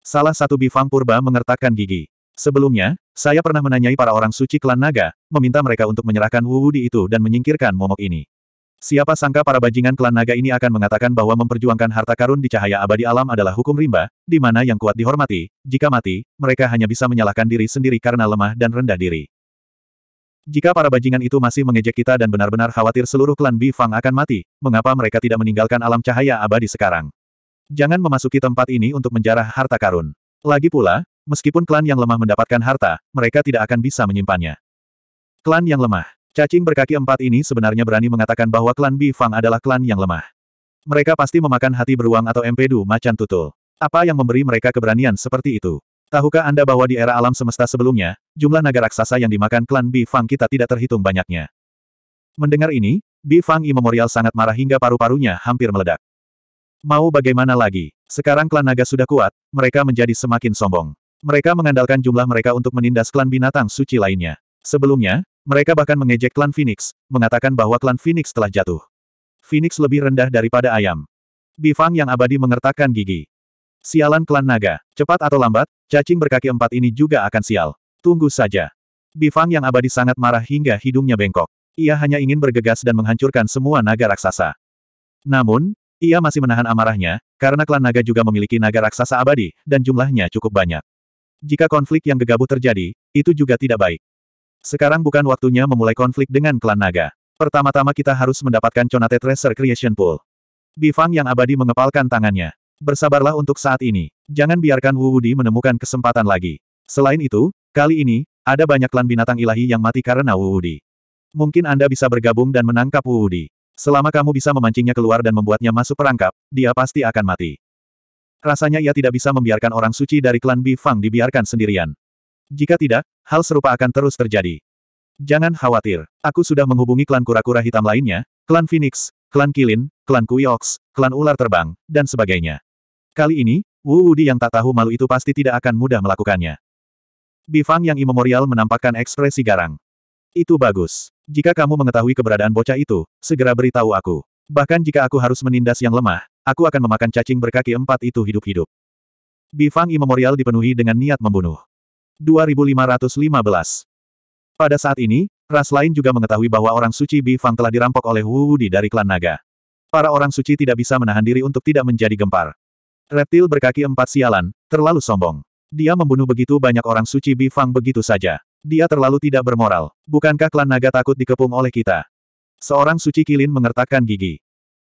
Salah satu Bifang purba mengertakkan gigi. Sebelumnya, saya pernah menanyai para orang suci klan naga, meminta mereka untuk menyerahkan Wu Wudi itu dan menyingkirkan momok ini. Siapa sangka para bajingan klan naga ini akan mengatakan bahwa memperjuangkan harta karun di cahaya abadi alam adalah hukum rimba, di mana yang kuat dihormati, jika mati, mereka hanya bisa menyalahkan diri sendiri karena lemah dan rendah diri. Jika para bajingan itu masih mengejek kita dan benar-benar khawatir seluruh klan Bifang akan mati, mengapa mereka tidak meninggalkan alam cahaya abadi sekarang? Jangan memasuki tempat ini untuk menjarah harta karun. Lagi pula, meskipun klan yang lemah mendapatkan harta, mereka tidak akan bisa menyimpannya. Klan yang lemah. Cacing berkaki empat ini sebenarnya berani mengatakan bahwa klan Bi Fang adalah klan yang lemah. Mereka pasti memakan hati beruang atau empedu macan tutul. Apa yang memberi mereka keberanian seperti itu? Tahukah Anda bahwa di era alam semesta sebelumnya, jumlah naga raksasa yang dimakan klan Bi Fang kita tidak terhitung banyaknya. Mendengar ini, Bi Fang sangat marah hingga paru-parunya hampir meledak. Mau bagaimana lagi? Sekarang klan naga sudah kuat, mereka menjadi semakin sombong. Mereka mengandalkan jumlah mereka untuk menindas klan binatang suci lainnya. Sebelumnya, mereka bahkan mengejek klan Phoenix, mengatakan bahwa klan Phoenix telah jatuh. Phoenix lebih rendah daripada ayam. Bifang yang abadi mengertakkan gigi. Sialan klan naga, cepat atau lambat, cacing berkaki empat ini juga akan sial. Tunggu saja. Bifang yang abadi sangat marah hingga hidungnya bengkok. Ia hanya ingin bergegas dan menghancurkan semua naga raksasa. Namun, ia masih menahan amarahnya, karena klan naga juga memiliki naga raksasa abadi, dan jumlahnya cukup banyak. Jika konflik yang gegabah terjadi, itu juga tidak baik. Sekarang bukan waktunya memulai konflik dengan klan naga. Pertama-tama kita harus mendapatkan Conate Treasure Creation Pool. Bifang yang abadi mengepalkan tangannya. Bersabarlah untuk saat ini. Jangan biarkan Wu Wudi menemukan kesempatan lagi. Selain itu, kali ini, ada banyak klan binatang ilahi yang mati karena Wu Wudi. Mungkin Anda bisa bergabung dan menangkap Wu Wudi. Selama kamu bisa memancingnya keluar dan membuatnya masuk perangkap, dia pasti akan mati. Rasanya ia tidak bisa membiarkan orang suci dari klan Bifang dibiarkan sendirian. Jika tidak, hal serupa akan terus terjadi. Jangan khawatir, aku sudah menghubungi klan kura-kura hitam lainnya, klan Phoenix, klan Kilin, klan Kuiox, klan Ular Terbang, dan sebagainya. Kali ini, Wu Wudi yang tak tahu malu itu pasti tidak akan mudah melakukannya. Bifang yang imemorial menampakkan ekspresi garang. Itu bagus. Jika kamu mengetahui keberadaan bocah itu, segera beritahu aku. Bahkan jika aku harus menindas yang lemah, aku akan memakan cacing berkaki empat itu hidup-hidup. Bifang imemorial dipenuhi dengan niat membunuh. 2515. Pada saat ini, ras lain juga mengetahui bahwa orang suci Bifang telah dirampok oleh Wu Wudi dari klan naga. Para orang suci tidak bisa menahan diri untuk tidak menjadi gempar. Reptil berkaki empat sialan, terlalu sombong. Dia membunuh begitu banyak orang suci Bifang begitu saja. Dia terlalu tidak bermoral. Bukankah klan naga takut dikepung oleh kita? Seorang suci kilin mengertakkan gigi.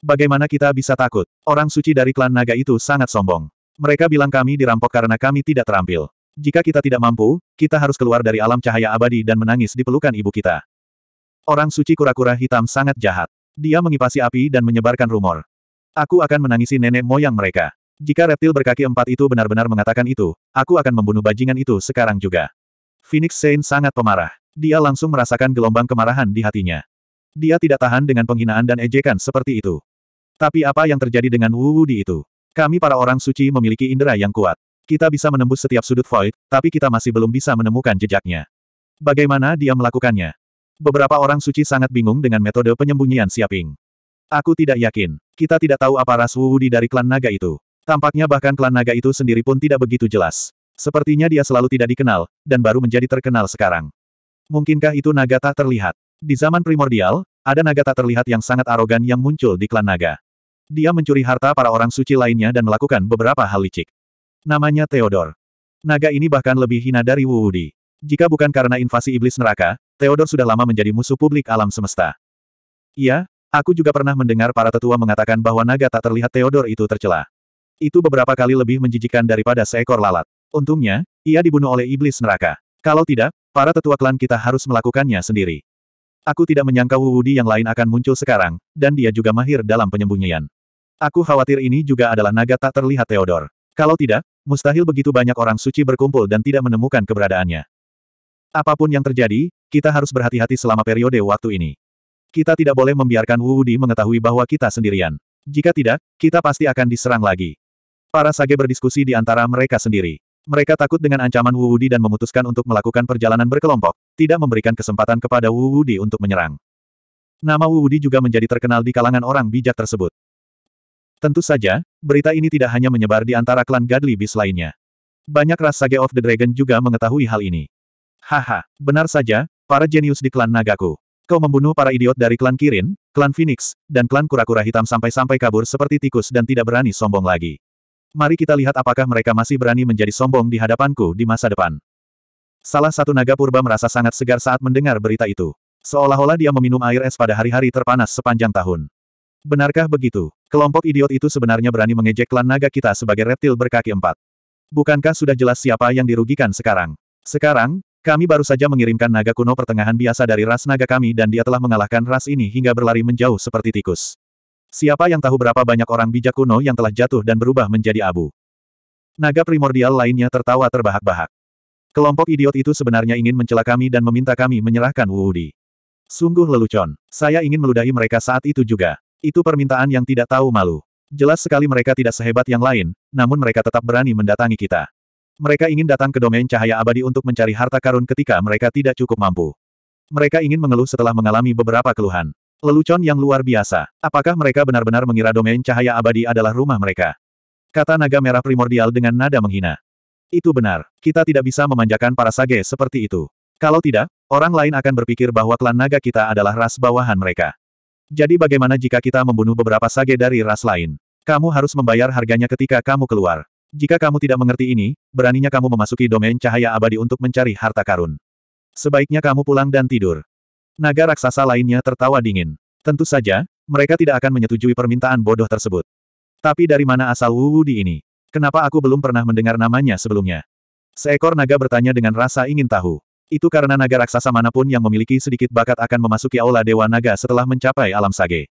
Bagaimana kita bisa takut? Orang suci dari klan naga itu sangat sombong. Mereka bilang kami dirampok karena kami tidak terampil. Jika kita tidak mampu, kita harus keluar dari alam cahaya abadi dan menangis di pelukan ibu kita. Orang suci kura-kura hitam sangat jahat. Dia mengipasi api dan menyebarkan rumor. Aku akan menangisi nenek moyang mereka. Jika reptil berkaki empat itu benar-benar mengatakan itu, aku akan membunuh bajingan itu sekarang juga. Phoenix Saint sangat pemarah. Dia langsung merasakan gelombang kemarahan di hatinya. Dia tidak tahan dengan penghinaan dan ejekan seperti itu. Tapi apa yang terjadi dengan Wu Wu di itu? Kami para orang suci memiliki indera yang kuat. Kita bisa menembus setiap sudut void, tapi kita masih belum bisa menemukan jejaknya. Bagaimana dia melakukannya? Beberapa orang suci sangat bingung dengan metode penyembunyian Siaping. Aku tidak yakin. Kita tidak tahu apa ras Wudi dari klan naga itu. Tampaknya bahkan klan naga itu sendiri pun tidak begitu jelas. Sepertinya dia selalu tidak dikenal, dan baru menjadi terkenal sekarang. Mungkinkah itu naga tak terlihat? Di zaman primordial, ada naga tak terlihat yang sangat arogan yang muncul di klan naga. Dia mencuri harta para orang suci lainnya dan melakukan beberapa hal licik. Namanya Theodor. Naga ini bahkan lebih hina dari Wu Wudi. Jika bukan karena invasi iblis neraka, Theodor sudah lama menjadi musuh publik alam semesta. Iya, aku juga pernah mendengar para tetua mengatakan bahwa naga tak terlihat Theodor itu tercela. Itu beberapa kali lebih menjijikan daripada seekor lalat. Untungnya, ia dibunuh oleh iblis neraka. Kalau tidak, para tetua klan kita harus melakukannya sendiri. Aku tidak menyangka Wu Wudi yang lain akan muncul sekarang, dan dia juga mahir dalam penyembunyian. Aku khawatir ini juga adalah naga tak terlihat Theodor. Kalau tidak, mustahil begitu banyak orang suci berkumpul dan tidak menemukan keberadaannya. Apapun yang terjadi, kita harus berhati-hati selama periode waktu ini. Kita tidak boleh membiarkan Wu Di mengetahui bahwa kita sendirian. Jika tidak, kita pasti akan diserang lagi. Para sage berdiskusi di antara mereka sendiri. Mereka takut dengan ancaman Wu Di dan memutuskan untuk melakukan perjalanan berkelompok, tidak memberikan kesempatan kepada Wu Di untuk menyerang. Nama Wu Di juga menjadi terkenal di kalangan orang bijak tersebut. Tentu saja, berita ini tidak hanya menyebar di antara klan Godly Beast lainnya. Banyak ras Sage of the Dragon juga mengetahui hal ini. Haha, benar saja, para jenius di klan Nagaku. Kau membunuh para idiot dari klan Kirin, klan Phoenix, dan klan kura-kura hitam sampai-sampai kabur seperti tikus dan tidak berani sombong lagi. Mari kita lihat apakah mereka masih berani menjadi sombong di hadapanku di masa depan. Salah satu naga purba merasa sangat segar saat mendengar berita itu. Seolah-olah dia meminum air es pada hari-hari terpanas sepanjang tahun. Benarkah begitu? Kelompok idiot itu sebenarnya berani mengejek klan naga kita sebagai reptil berkaki empat. Bukankah sudah jelas siapa yang dirugikan sekarang? Sekarang, kami baru saja mengirimkan naga kuno pertengahan biasa dari ras naga kami dan dia telah mengalahkan ras ini hingga berlari menjauh seperti tikus. Siapa yang tahu berapa banyak orang bijak kuno yang telah jatuh dan berubah menjadi abu? Naga primordial lainnya tertawa terbahak-bahak. Kelompok idiot itu sebenarnya ingin mencela kami dan meminta kami menyerahkan Wudi. Sungguh lelucon. Saya ingin meludahi mereka saat itu juga. Itu permintaan yang tidak tahu malu. Jelas sekali mereka tidak sehebat yang lain, namun mereka tetap berani mendatangi kita. Mereka ingin datang ke domain cahaya abadi untuk mencari harta karun ketika mereka tidak cukup mampu. Mereka ingin mengeluh setelah mengalami beberapa keluhan. Lelucon yang luar biasa. Apakah mereka benar-benar mengira domain cahaya abadi adalah rumah mereka? Kata naga merah primordial dengan nada menghina. Itu benar. Kita tidak bisa memanjakan para sage seperti itu. Kalau tidak, orang lain akan berpikir bahwa klan naga kita adalah ras bawahan mereka. Jadi bagaimana jika kita membunuh beberapa sage dari ras lain? Kamu harus membayar harganya ketika kamu keluar. Jika kamu tidak mengerti ini, beraninya kamu memasuki domain cahaya abadi untuk mencari harta karun. Sebaiknya kamu pulang dan tidur. Naga raksasa lainnya tertawa dingin. Tentu saja, mereka tidak akan menyetujui permintaan bodoh tersebut. Tapi dari mana asal Di ini? Kenapa aku belum pernah mendengar namanya sebelumnya? Seekor naga bertanya dengan rasa ingin tahu. Itu karena naga raksasa manapun yang memiliki sedikit bakat akan memasuki aula Dewa Naga setelah mencapai alam sage.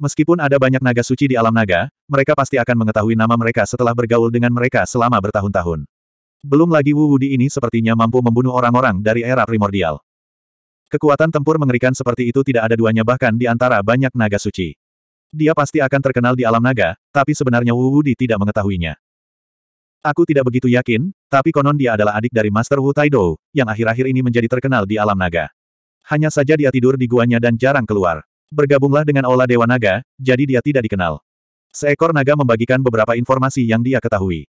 Meskipun ada banyak naga suci di alam naga, mereka pasti akan mengetahui nama mereka setelah bergaul dengan mereka selama bertahun-tahun. Belum lagi Wu Wudi ini sepertinya mampu membunuh orang-orang dari era primordial. Kekuatan tempur mengerikan seperti itu tidak ada duanya bahkan di antara banyak naga suci. Dia pasti akan terkenal di alam naga, tapi sebenarnya Wu Wudi tidak mengetahuinya. Aku tidak begitu yakin, tapi konon dia adalah adik dari Master Wu Taidou, yang akhir-akhir ini menjadi terkenal di alam naga. Hanya saja dia tidur di guanya dan jarang keluar. Bergabunglah dengan Ola Dewa Naga, jadi dia tidak dikenal. Seekor naga membagikan beberapa informasi yang dia ketahui.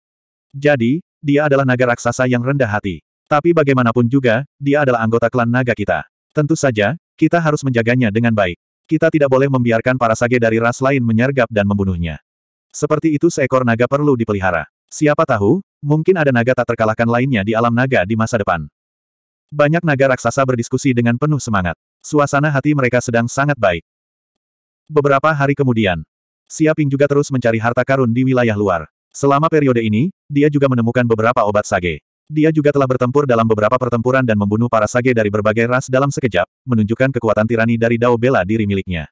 Jadi, dia adalah naga raksasa yang rendah hati. Tapi bagaimanapun juga, dia adalah anggota klan naga kita. Tentu saja, kita harus menjaganya dengan baik. Kita tidak boleh membiarkan para sage dari ras lain menyergap dan membunuhnya. Seperti itu seekor naga perlu dipelihara. Siapa tahu, mungkin ada naga tak terkalahkan lainnya di alam naga di masa depan. Banyak naga raksasa berdiskusi dengan penuh semangat. Suasana hati mereka sedang sangat baik. Beberapa hari kemudian, Siaping juga terus mencari harta karun di wilayah luar. Selama periode ini, dia juga menemukan beberapa obat sage. Dia juga telah bertempur dalam beberapa pertempuran dan membunuh para sage dari berbagai ras dalam sekejap, menunjukkan kekuatan tirani dari dao bela diri miliknya.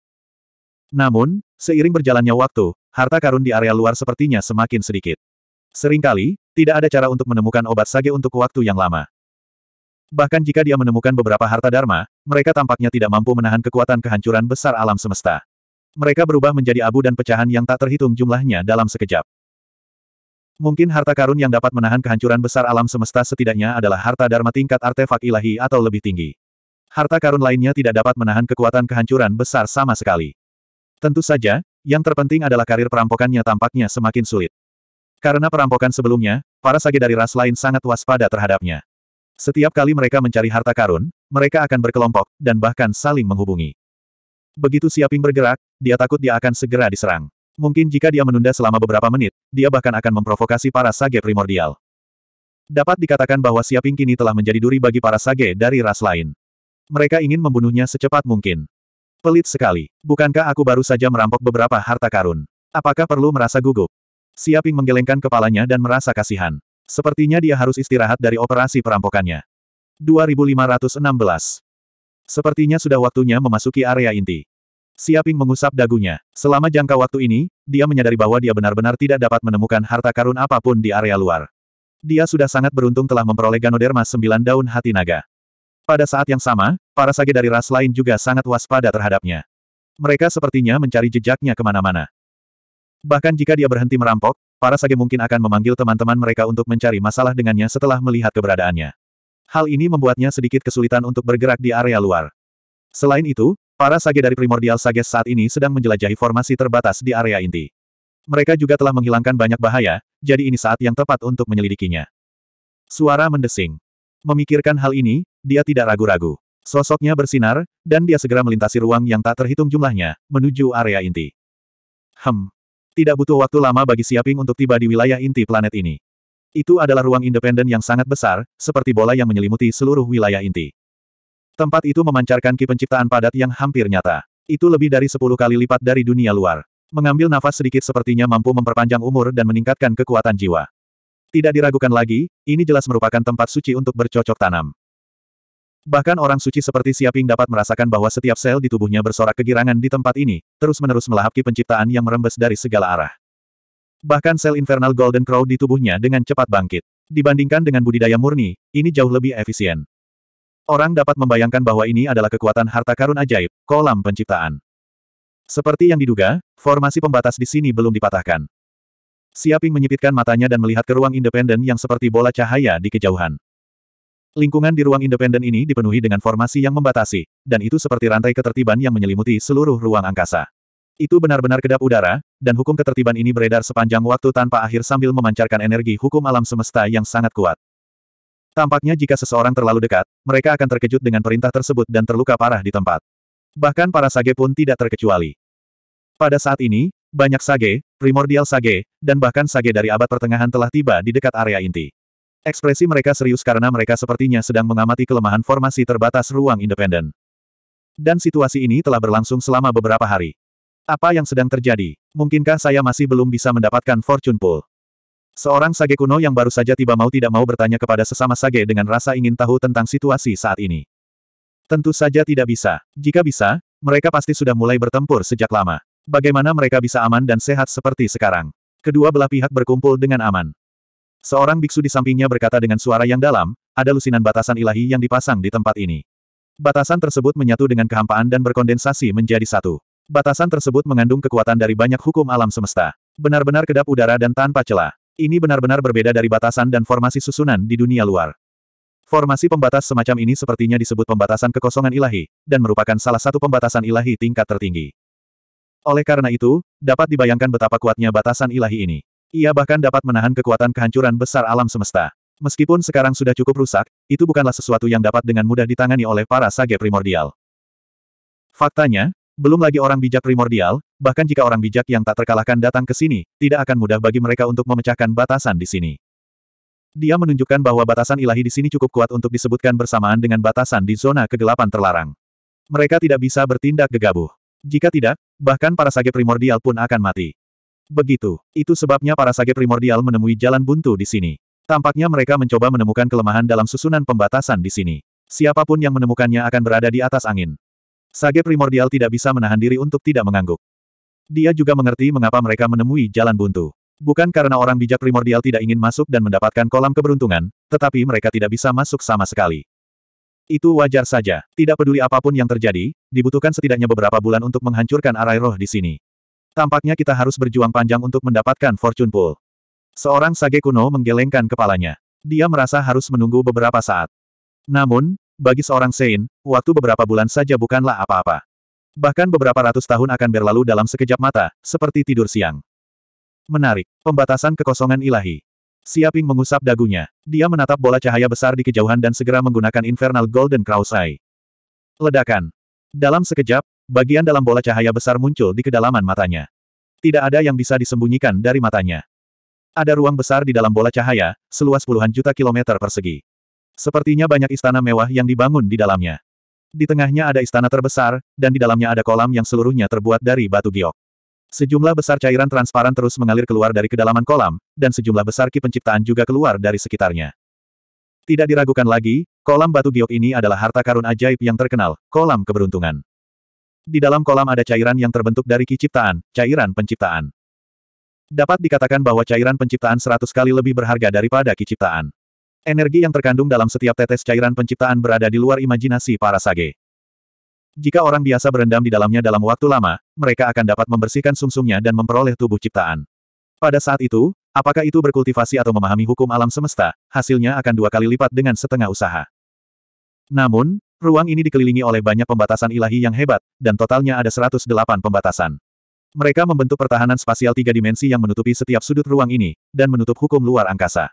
Namun, seiring berjalannya waktu, harta karun di area luar sepertinya semakin sedikit. Seringkali, tidak ada cara untuk menemukan obat sage untuk waktu yang lama. Bahkan jika dia menemukan beberapa harta dharma, mereka tampaknya tidak mampu menahan kekuatan kehancuran besar alam semesta. Mereka berubah menjadi abu dan pecahan yang tak terhitung jumlahnya dalam sekejap. Mungkin harta karun yang dapat menahan kehancuran besar alam semesta setidaknya adalah harta dharma tingkat artefak ilahi atau lebih tinggi. Harta karun lainnya tidak dapat menahan kekuatan kehancuran besar sama sekali. Tentu saja, yang terpenting adalah karir perampokannya tampaknya semakin sulit. Karena perampokan sebelumnya, para sage dari ras lain sangat waspada terhadapnya. Setiap kali mereka mencari harta karun, mereka akan berkelompok, dan bahkan saling menghubungi. Begitu Siaping bergerak, dia takut dia akan segera diserang. Mungkin jika dia menunda selama beberapa menit, dia bahkan akan memprovokasi para sage primordial. Dapat dikatakan bahwa Siaping kini telah menjadi duri bagi para sage dari ras lain. Mereka ingin membunuhnya secepat mungkin. Pelit sekali. Bukankah aku baru saja merampok beberapa harta karun? Apakah perlu merasa gugup? Siaping menggelengkan kepalanya dan merasa kasihan. Sepertinya dia harus istirahat dari operasi perampokannya. 2516 Sepertinya sudah waktunya memasuki area inti. Siaping mengusap dagunya. Selama jangka waktu ini, dia menyadari bahwa dia benar-benar tidak dapat menemukan harta karun apapun di area luar. Dia sudah sangat beruntung telah memperoleh Ganoderma sembilan daun hati naga. Pada saat yang sama, para sage dari ras lain juga sangat waspada terhadapnya. Mereka sepertinya mencari jejaknya kemana-mana. Bahkan jika dia berhenti merampok, para sage mungkin akan memanggil teman-teman mereka untuk mencari masalah dengannya setelah melihat keberadaannya. Hal ini membuatnya sedikit kesulitan untuk bergerak di area luar. Selain itu, para sage dari primordial sage saat ini sedang menjelajahi formasi terbatas di area inti. Mereka juga telah menghilangkan banyak bahaya, jadi ini saat yang tepat untuk menyelidikinya. Suara mendesing. Memikirkan hal ini, dia tidak ragu-ragu. Sosoknya bersinar, dan dia segera melintasi ruang yang tak terhitung jumlahnya, menuju area inti. Hem, tidak butuh waktu lama bagi Siaping untuk tiba di wilayah inti planet ini. Itu adalah ruang independen yang sangat besar, seperti bola yang menyelimuti seluruh wilayah inti. Tempat itu memancarkan ki penciptaan padat yang hampir nyata. Itu lebih dari sepuluh kali lipat dari dunia luar. Mengambil nafas sedikit sepertinya mampu memperpanjang umur dan meningkatkan kekuatan jiwa. Tidak diragukan lagi, ini jelas merupakan tempat suci untuk bercocok tanam. Bahkan orang suci seperti Siaping dapat merasakan bahwa setiap sel di tubuhnya bersorak kegirangan di tempat ini, terus-menerus melahap ki penciptaan yang merembes dari segala arah. Bahkan sel infernal Golden Crow di tubuhnya dengan cepat bangkit. Dibandingkan dengan budidaya murni, ini jauh lebih efisien. Orang dapat membayangkan bahwa ini adalah kekuatan harta karun ajaib, kolam penciptaan. Seperti yang diduga, formasi pembatas di sini belum dipatahkan. Siaping menyipitkan matanya dan melihat ke ruang independen yang seperti bola cahaya di kejauhan. Lingkungan di ruang independen ini dipenuhi dengan formasi yang membatasi, dan itu seperti rantai ketertiban yang menyelimuti seluruh ruang angkasa. Itu benar-benar kedap udara, dan hukum ketertiban ini beredar sepanjang waktu tanpa akhir sambil memancarkan energi hukum alam semesta yang sangat kuat. Tampaknya jika seseorang terlalu dekat, mereka akan terkejut dengan perintah tersebut dan terluka parah di tempat. Bahkan para sage pun tidak terkecuali. Pada saat ini, banyak sage, primordial sage, dan bahkan sage dari abad pertengahan telah tiba di dekat area inti. Ekspresi mereka serius karena mereka sepertinya sedang mengamati kelemahan formasi terbatas ruang independen. Dan situasi ini telah berlangsung selama beberapa hari. Apa yang sedang terjadi? Mungkinkah saya masih belum bisa mendapatkan fortune pool? Seorang sage kuno yang baru saja tiba mau tidak mau bertanya kepada sesama sage dengan rasa ingin tahu tentang situasi saat ini. Tentu saja tidak bisa. Jika bisa, mereka pasti sudah mulai bertempur sejak lama. Bagaimana mereka bisa aman dan sehat seperti sekarang? Kedua belah pihak berkumpul dengan aman. Seorang biksu di sampingnya berkata dengan suara yang dalam, ada lusinan batasan ilahi yang dipasang di tempat ini. Batasan tersebut menyatu dengan kehampaan dan berkondensasi menjadi satu. Batasan tersebut mengandung kekuatan dari banyak hukum alam semesta. Benar-benar kedap udara dan tanpa celah. Ini benar-benar berbeda dari batasan dan formasi susunan di dunia luar. Formasi pembatas semacam ini sepertinya disebut pembatasan kekosongan ilahi, dan merupakan salah satu pembatasan ilahi tingkat tertinggi. Oleh karena itu, dapat dibayangkan betapa kuatnya batasan ilahi ini. Ia bahkan dapat menahan kekuatan kehancuran besar alam semesta. Meskipun sekarang sudah cukup rusak, itu bukanlah sesuatu yang dapat dengan mudah ditangani oleh para sage primordial. Faktanya, belum lagi orang bijak primordial, bahkan jika orang bijak yang tak terkalahkan datang ke sini, tidak akan mudah bagi mereka untuk memecahkan batasan di sini. Dia menunjukkan bahwa batasan ilahi di sini cukup kuat untuk disebutkan bersamaan dengan batasan di zona kegelapan terlarang. Mereka tidak bisa bertindak gegabah. Jika tidak, bahkan para sage primordial pun akan mati. Begitu. Itu sebabnya para sage primordial menemui jalan buntu di sini. Tampaknya mereka mencoba menemukan kelemahan dalam susunan pembatasan di sini. Siapapun yang menemukannya akan berada di atas angin. Sage primordial tidak bisa menahan diri untuk tidak mengangguk. Dia juga mengerti mengapa mereka menemui jalan buntu. Bukan karena orang bijak primordial tidak ingin masuk dan mendapatkan kolam keberuntungan, tetapi mereka tidak bisa masuk sama sekali. Itu wajar saja. Tidak peduli apapun yang terjadi, dibutuhkan setidaknya beberapa bulan untuk menghancurkan arai roh di sini. Tampaknya kita harus berjuang panjang untuk mendapatkan fortune pool. Seorang sage kuno menggelengkan kepalanya. Dia merasa harus menunggu beberapa saat. Namun, bagi seorang Sein, waktu beberapa bulan saja bukanlah apa-apa. Bahkan beberapa ratus tahun akan berlalu dalam sekejap mata, seperti tidur siang. Menarik. Pembatasan kekosongan ilahi. Siaping mengusap dagunya. Dia menatap bola cahaya besar di kejauhan dan segera menggunakan Infernal Golden Cross Eye. Ledakan. Dalam sekejap, Bagian dalam bola cahaya besar muncul di kedalaman matanya. Tidak ada yang bisa disembunyikan dari matanya. Ada ruang besar di dalam bola cahaya, seluas puluhan juta kilometer persegi. Sepertinya banyak istana mewah yang dibangun di dalamnya. Di tengahnya ada istana terbesar, dan di dalamnya ada kolam yang seluruhnya terbuat dari batu giok. Sejumlah besar cairan transparan terus mengalir keluar dari kedalaman kolam, dan sejumlah besar ki penciptaan juga keluar dari sekitarnya. Tidak diragukan lagi, kolam batu giok ini adalah harta karun ajaib yang terkenal, kolam keberuntungan. Di dalam kolam ada cairan yang terbentuk dari kiciptaan, cairan penciptaan. Dapat dikatakan bahwa cairan penciptaan seratus kali lebih berharga daripada kiciptaan. Energi yang terkandung dalam setiap tetes cairan penciptaan berada di luar imajinasi para sage. Jika orang biasa berendam di dalamnya dalam waktu lama, mereka akan dapat membersihkan sumsumnya dan memperoleh tubuh ciptaan. Pada saat itu, apakah itu berkultivasi atau memahami hukum alam semesta, hasilnya akan dua kali lipat dengan setengah usaha. Namun, Ruang ini dikelilingi oleh banyak pembatasan ilahi yang hebat, dan totalnya ada 108 pembatasan. Mereka membentuk pertahanan spasial tiga dimensi yang menutupi setiap sudut ruang ini, dan menutup hukum luar angkasa.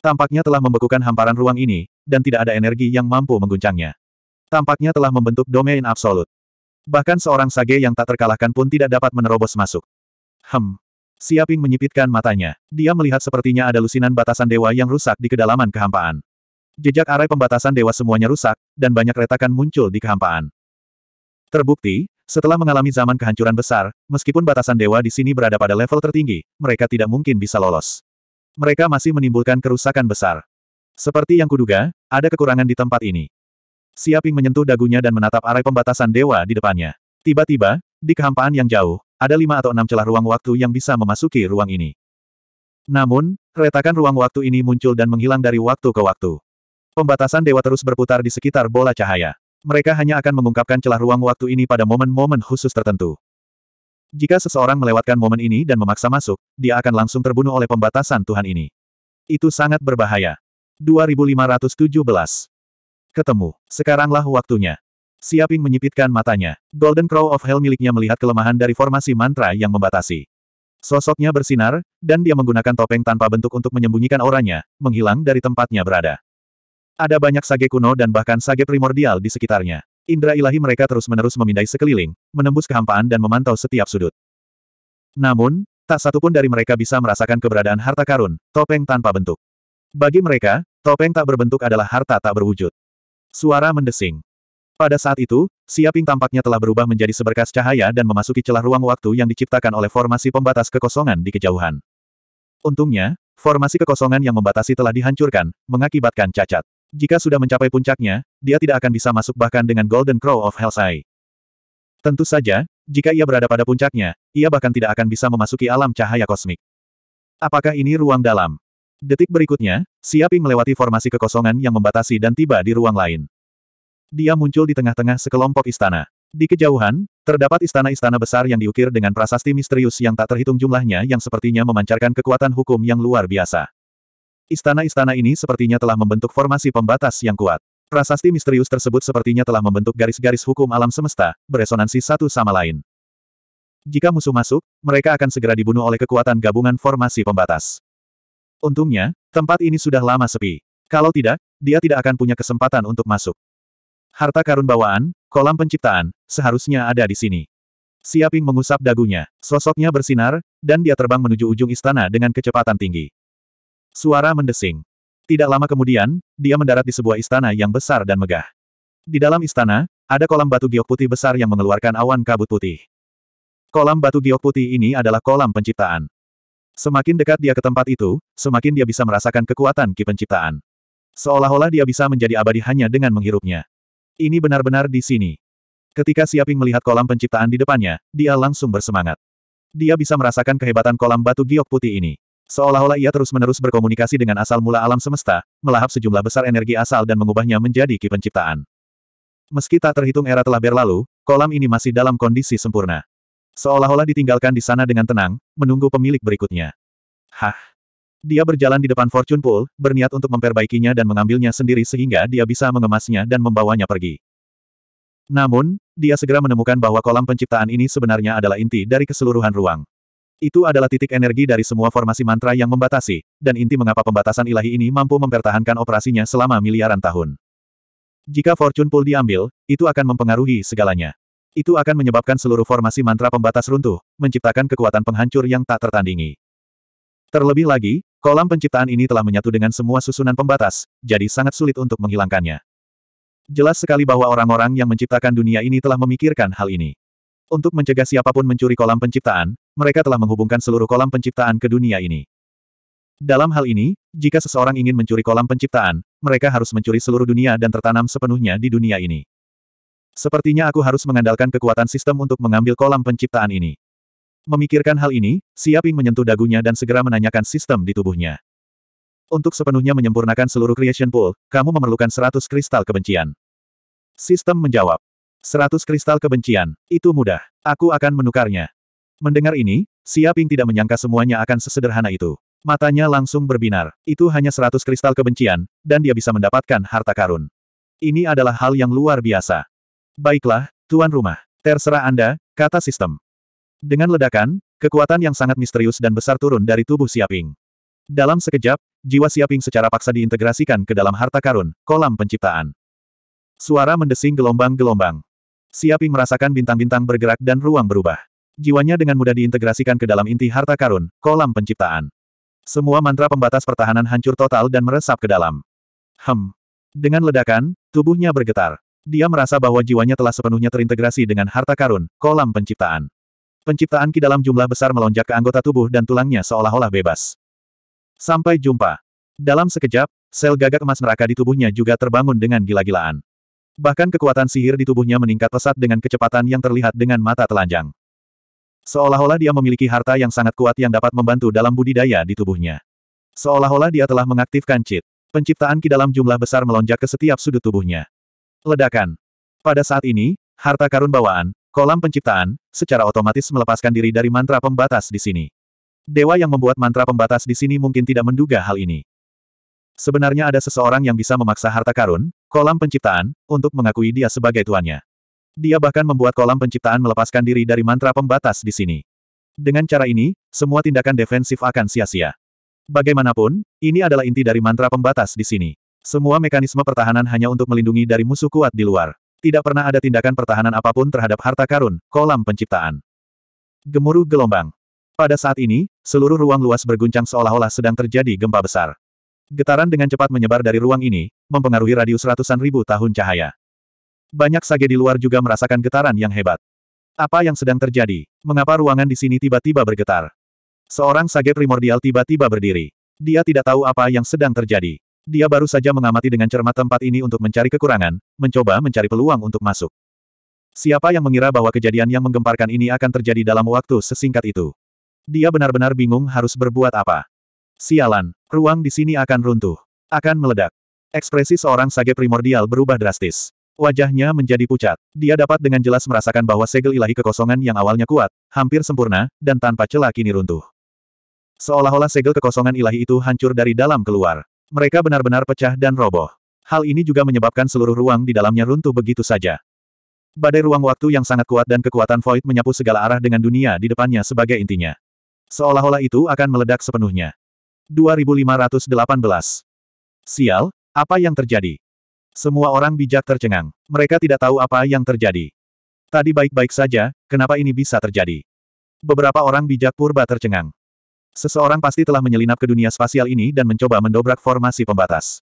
Tampaknya telah membekukan hamparan ruang ini, dan tidak ada energi yang mampu mengguncangnya. Tampaknya telah membentuk domain absolut. Bahkan seorang sage yang tak terkalahkan pun tidak dapat menerobos masuk. Hem. Siaping menyipitkan matanya. Dia melihat sepertinya ada lusinan batasan dewa yang rusak di kedalaman kehampaan. Jejak arai pembatasan dewa semuanya rusak, dan banyak retakan muncul di kehampaan. Terbukti, setelah mengalami zaman kehancuran besar, meskipun batasan dewa di sini berada pada level tertinggi, mereka tidak mungkin bisa lolos. Mereka masih menimbulkan kerusakan besar. Seperti yang kuduga, ada kekurangan di tempat ini. Siaping menyentuh dagunya dan menatap arai pembatasan dewa di depannya. Tiba-tiba, di kehampaan yang jauh, ada lima atau enam celah ruang waktu yang bisa memasuki ruang ini. Namun, retakan ruang waktu ini muncul dan menghilang dari waktu ke waktu. Pembatasan dewa terus berputar di sekitar bola cahaya. Mereka hanya akan mengungkapkan celah ruang waktu ini pada momen-momen khusus tertentu. Jika seseorang melewatkan momen ini dan memaksa masuk, dia akan langsung terbunuh oleh pembatasan Tuhan ini. Itu sangat berbahaya. 2517. Ketemu. Sekaranglah waktunya. Siaping menyipitkan matanya. Golden Crow of Hell miliknya melihat kelemahan dari formasi mantra yang membatasi. Sosoknya bersinar, dan dia menggunakan topeng tanpa bentuk untuk menyembunyikan auranya, menghilang dari tempatnya berada. Ada banyak sage kuno dan bahkan sage primordial di sekitarnya. Indra ilahi mereka terus-menerus memindai sekeliling, menembus kehampaan dan memantau setiap sudut. Namun, tak satupun dari mereka bisa merasakan keberadaan harta karun, topeng tanpa bentuk. Bagi mereka, topeng tak berbentuk adalah harta tak berwujud. Suara mendesing. Pada saat itu, Siaping tampaknya telah berubah menjadi seberkas cahaya dan memasuki celah ruang waktu yang diciptakan oleh formasi pembatas kekosongan di kejauhan. Untungnya, formasi kekosongan yang membatasi telah dihancurkan, mengakibatkan cacat. Jika sudah mencapai puncaknya, dia tidak akan bisa masuk bahkan dengan Golden Crow of Hellsai. Tentu saja, jika ia berada pada puncaknya, ia bahkan tidak akan bisa memasuki alam cahaya kosmik. Apakah ini ruang dalam? Detik berikutnya, Siaping melewati formasi kekosongan yang membatasi dan tiba di ruang lain. Dia muncul di tengah-tengah sekelompok istana. Di kejauhan, terdapat istana-istana besar yang diukir dengan prasasti misterius yang tak terhitung jumlahnya yang sepertinya memancarkan kekuatan hukum yang luar biasa. Istana-istana ini sepertinya telah membentuk formasi pembatas yang kuat. Prasasti misterius tersebut sepertinya telah membentuk garis-garis hukum alam semesta, beresonansi satu sama lain. Jika musuh masuk, mereka akan segera dibunuh oleh kekuatan gabungan formasi pembatas. Untungnya, tempat ini sudah lama sepi. Kalau tidak, dia tidak akan punya kesempatan untuk masuk. Harta karun bawaan, kolam penciptaan, seharusnya ada di sini. Siaping mengusap dagunya, sosoknya bersinar, dan dia terbang menuju ujung istana dengan kecepatan tinggi. Suara mendesing. Tidak lama kemudian, dia mendarat di sebuah istana yang besar dan megah. Di dalam istana, ada kolam batu giok putih besar yang mengeluarkan awan kabut putih. Kolam batu giok putih ini adalah kolam penciptaan. Semakin dekat dia ke tempat itu, semakin dia bisa merasakan kekuatan ki penciptaan. Seolah-olah dia bisa menjadi abadi hanya dengan menghirupnya. Ini benar-benar di sini. Ketika Siaping melihat kolam penciptaan di depannya, dia langsung bersemangat. Dia bisa merasakan kehebatan kolam batu giok putih ini. Seolah-olah ia terus-menerus berkomunikasi dengan asal mula alam semesta, melahap sejumlah besar energi asal dan mengubahnya menjadi ki penciptaan. Meski tak terhitung era telah berlalu, kolam ini masih dalam kondisi sempurna. Seolah-olah ditinggalkan di sana dengan tenang, menunggu pemilik berikutnya. Hah. Dia berjalan di depan Fortune Pool, berniat untuk memperbaikinya dan mengambilnya sendiri sehingga dia bisa mengemasnya dan membawanya pergi. Namun, dia segera menemukan bahwa kolam penciptaan ini sebenarnya adalah inti dari keseluruhan ruang. Itu adalah titik energi dari semua formasi mantra yang membatasi, dan inti mengapa pembatasan ilahi ini mampu mempertahankan operasinya selama miliaran tahun. Jika fortune pool diambil, itu akan mempengaruhi segalanya. Itu akan menyebabkan seluruh formasi mantra pembatas runtuh, menciptakan kekuatan penghancur yang tak tertandingi. Terlebih lagi, kolam penciptaan ini telah menyatu dengan semua susunan pembatas, jadi sangat sulit untuk menghilangkannya. Jelas sekali bahwa orang-orang yang menciptakan dunia ini telah memikirkan hal ini. Untuk mencegah siapapun mencuri kolam penciptaan, mereka telah menghubungkan seluruh kolam penciptaan ke dunia ini. Dalam hal ini, jika seseorang ingin mencuri kolam penciptaan, mereka harus mencuri seluruh dunia dan tertanam sepenuhnya di dunia ini. Sepertinya aku harus mengandalkan kekuatan sistem untuk mengambil kolam penciptaan ini. Memikirkan hal ini, Siaping menyentuh dagunya dan segera menanyakan sistem di tubuhnya. Untuk sepenuhnya menyempurnakan seluruh creation pool, kamu memerlukan 100 kristal kebencian. Sistem menjawab. 100 kristal kebencian, itu mudah. Aku akan menukarnya. Mendengar ini, Siaping tidak menyangka semuanya akan sesederhana itu. Matanya langsung berbinar. Itu hanya seratus kristal kebencian, dan dia bisa mendapatkan harta karun. Ini adalah hal yang luar biasa. Baiklah, tuan rumah. Terserah Anda, kata sistem. Dengan ledakan, kekuatan yang sangat misterius dan besar turun dari tubuh Siaping. Dalam sekejap, jiwa Siaping secara paksa diintegrasikan ke dalam harta karun, kolam penciptaan. Suara mendesing gelombang-gelombang. Siaping merasakan bintang-bintang bergerak dan ruang berubah. Jiwanya dengan mudah diintegrasikan ke dalam inti harta karun, kolam penciptaan. Semua mantra pembatas pertahanan hancur total dan meresap ke dalam. Hem. Dengan ledakan, tubuhnya bergetar. Dia merasa bahwa jiwanya telah sepenuhnya terintegrasi dengan harta karun, kolam penciptaan. Penciptaan ki dalam jumlah besar melonjak ke anggota tubuh dan tulangnya seolah-olah bebas. Sampai jumpa. Dalam sekejap, sel gagak emas neraka di tubuhnya juga terbangun dengan gila-gilaan. Bahkan kekuatan sihir di tubuhnya meningkat pesat dengan kecepatan yang terlihat dengan mata telanjang. Seolah-olah dia memiliki harta yang sangat kuat yang dapat membantu dalam budidaya di tubuhnya. Seolah-olah dia telah mengaktifkan cheat. Penciptaan ki dalam jumlah besar melonjak ke setiap sudut tubuhnya. Ledakan. Pada saat ini, harta karun bawaan, kolam penciptaan, secara otomatis melepaskan diri dari mantra pembatas di sini. Dewa yang membuat mantra pembatas di sini mungkin tidak menduga hal ini. Sebenarnya ada seseorang yang bisa memaksa harta karun, kolam penciptaan, untuk mengakui dia sebagai tuannya. Dia bahkan membuat kolam penciptaan melepaskan diri dari mantra pembatas di sini. Dengan cara ini, semua tindakan defensif akan sia-sia. Bagaimanapun, ini adalah inti dari mantra pembatas di sini. Semua mekanisme pertahanan hanya untuk melindungi dari musuh kuat di luar. Tidak pernah ada tindakan pertahanan apapun terhadap harta karun, kolam penciptaan. Gemuruh gelombang. Pada saat ini, seluruh ruang luas berguncang seolah-olah sedang terjadi gempa besar. Getaran dengan cepat menyebar dari ruang ini, mempengaruhi radius ratusan ribu tahun cahaya. Banyak sage di luar juga merasakan getaran yang hebat. Apa yang sedang terjadi? Mengapa ruangan di sini tiba-tiba bergetar? Seorang sage primordial tiba-tiba berdiri. Dia tidak tahu apa yang sedang terjadi. Dia baru saja mengamati dengan cermat tempat ini untuk mencari kekurangan, mencoba mencari peluang untuk masuk. Siapa yang mengira bahwa kejadian yang menggemparkan ini akan terjadi dalam waktu sesingkat itu? Dia benar-benar bingung harus berbuat apa. Sialan, ruang di sini akan runtuh. Akan meledak. Ekspresi seorang sage primordial berubah drastis. Wajahnya menjadi pucat. Dia dapat dengan jelas merasakan bahwa segel ilahi kekosongan yang awalnya kuat, hampir sempurna, dan tanpa celah kini runtuh. Seolah-olah segel kekosongan ilahi itu hancur dari dalam keluar. Mereka benar-benar pecah dan roboh. Hal ini juga menyebabkan seluruh ruang di dalamnya runtuh begitu saja. Badai ruang waktu yang sangat kuat dan kekuatan void menyapu segala arah dengan dunia di depannya sebagai intinya. Seolah-olah itu akan meledak sepenuhnya. 2518. Sial, apa yang terjadi? Semua orang bijak tercengang. Mereka tidak tahu apa yang terjadi. Tadi baik-baik saja, kenapa ini bisa terjadi? Beberapa orang bijak purba tercengang. Seseorang pasti telah menyelinap ke dunia spasial ini dan mencoba mendobrak formasi pembatas.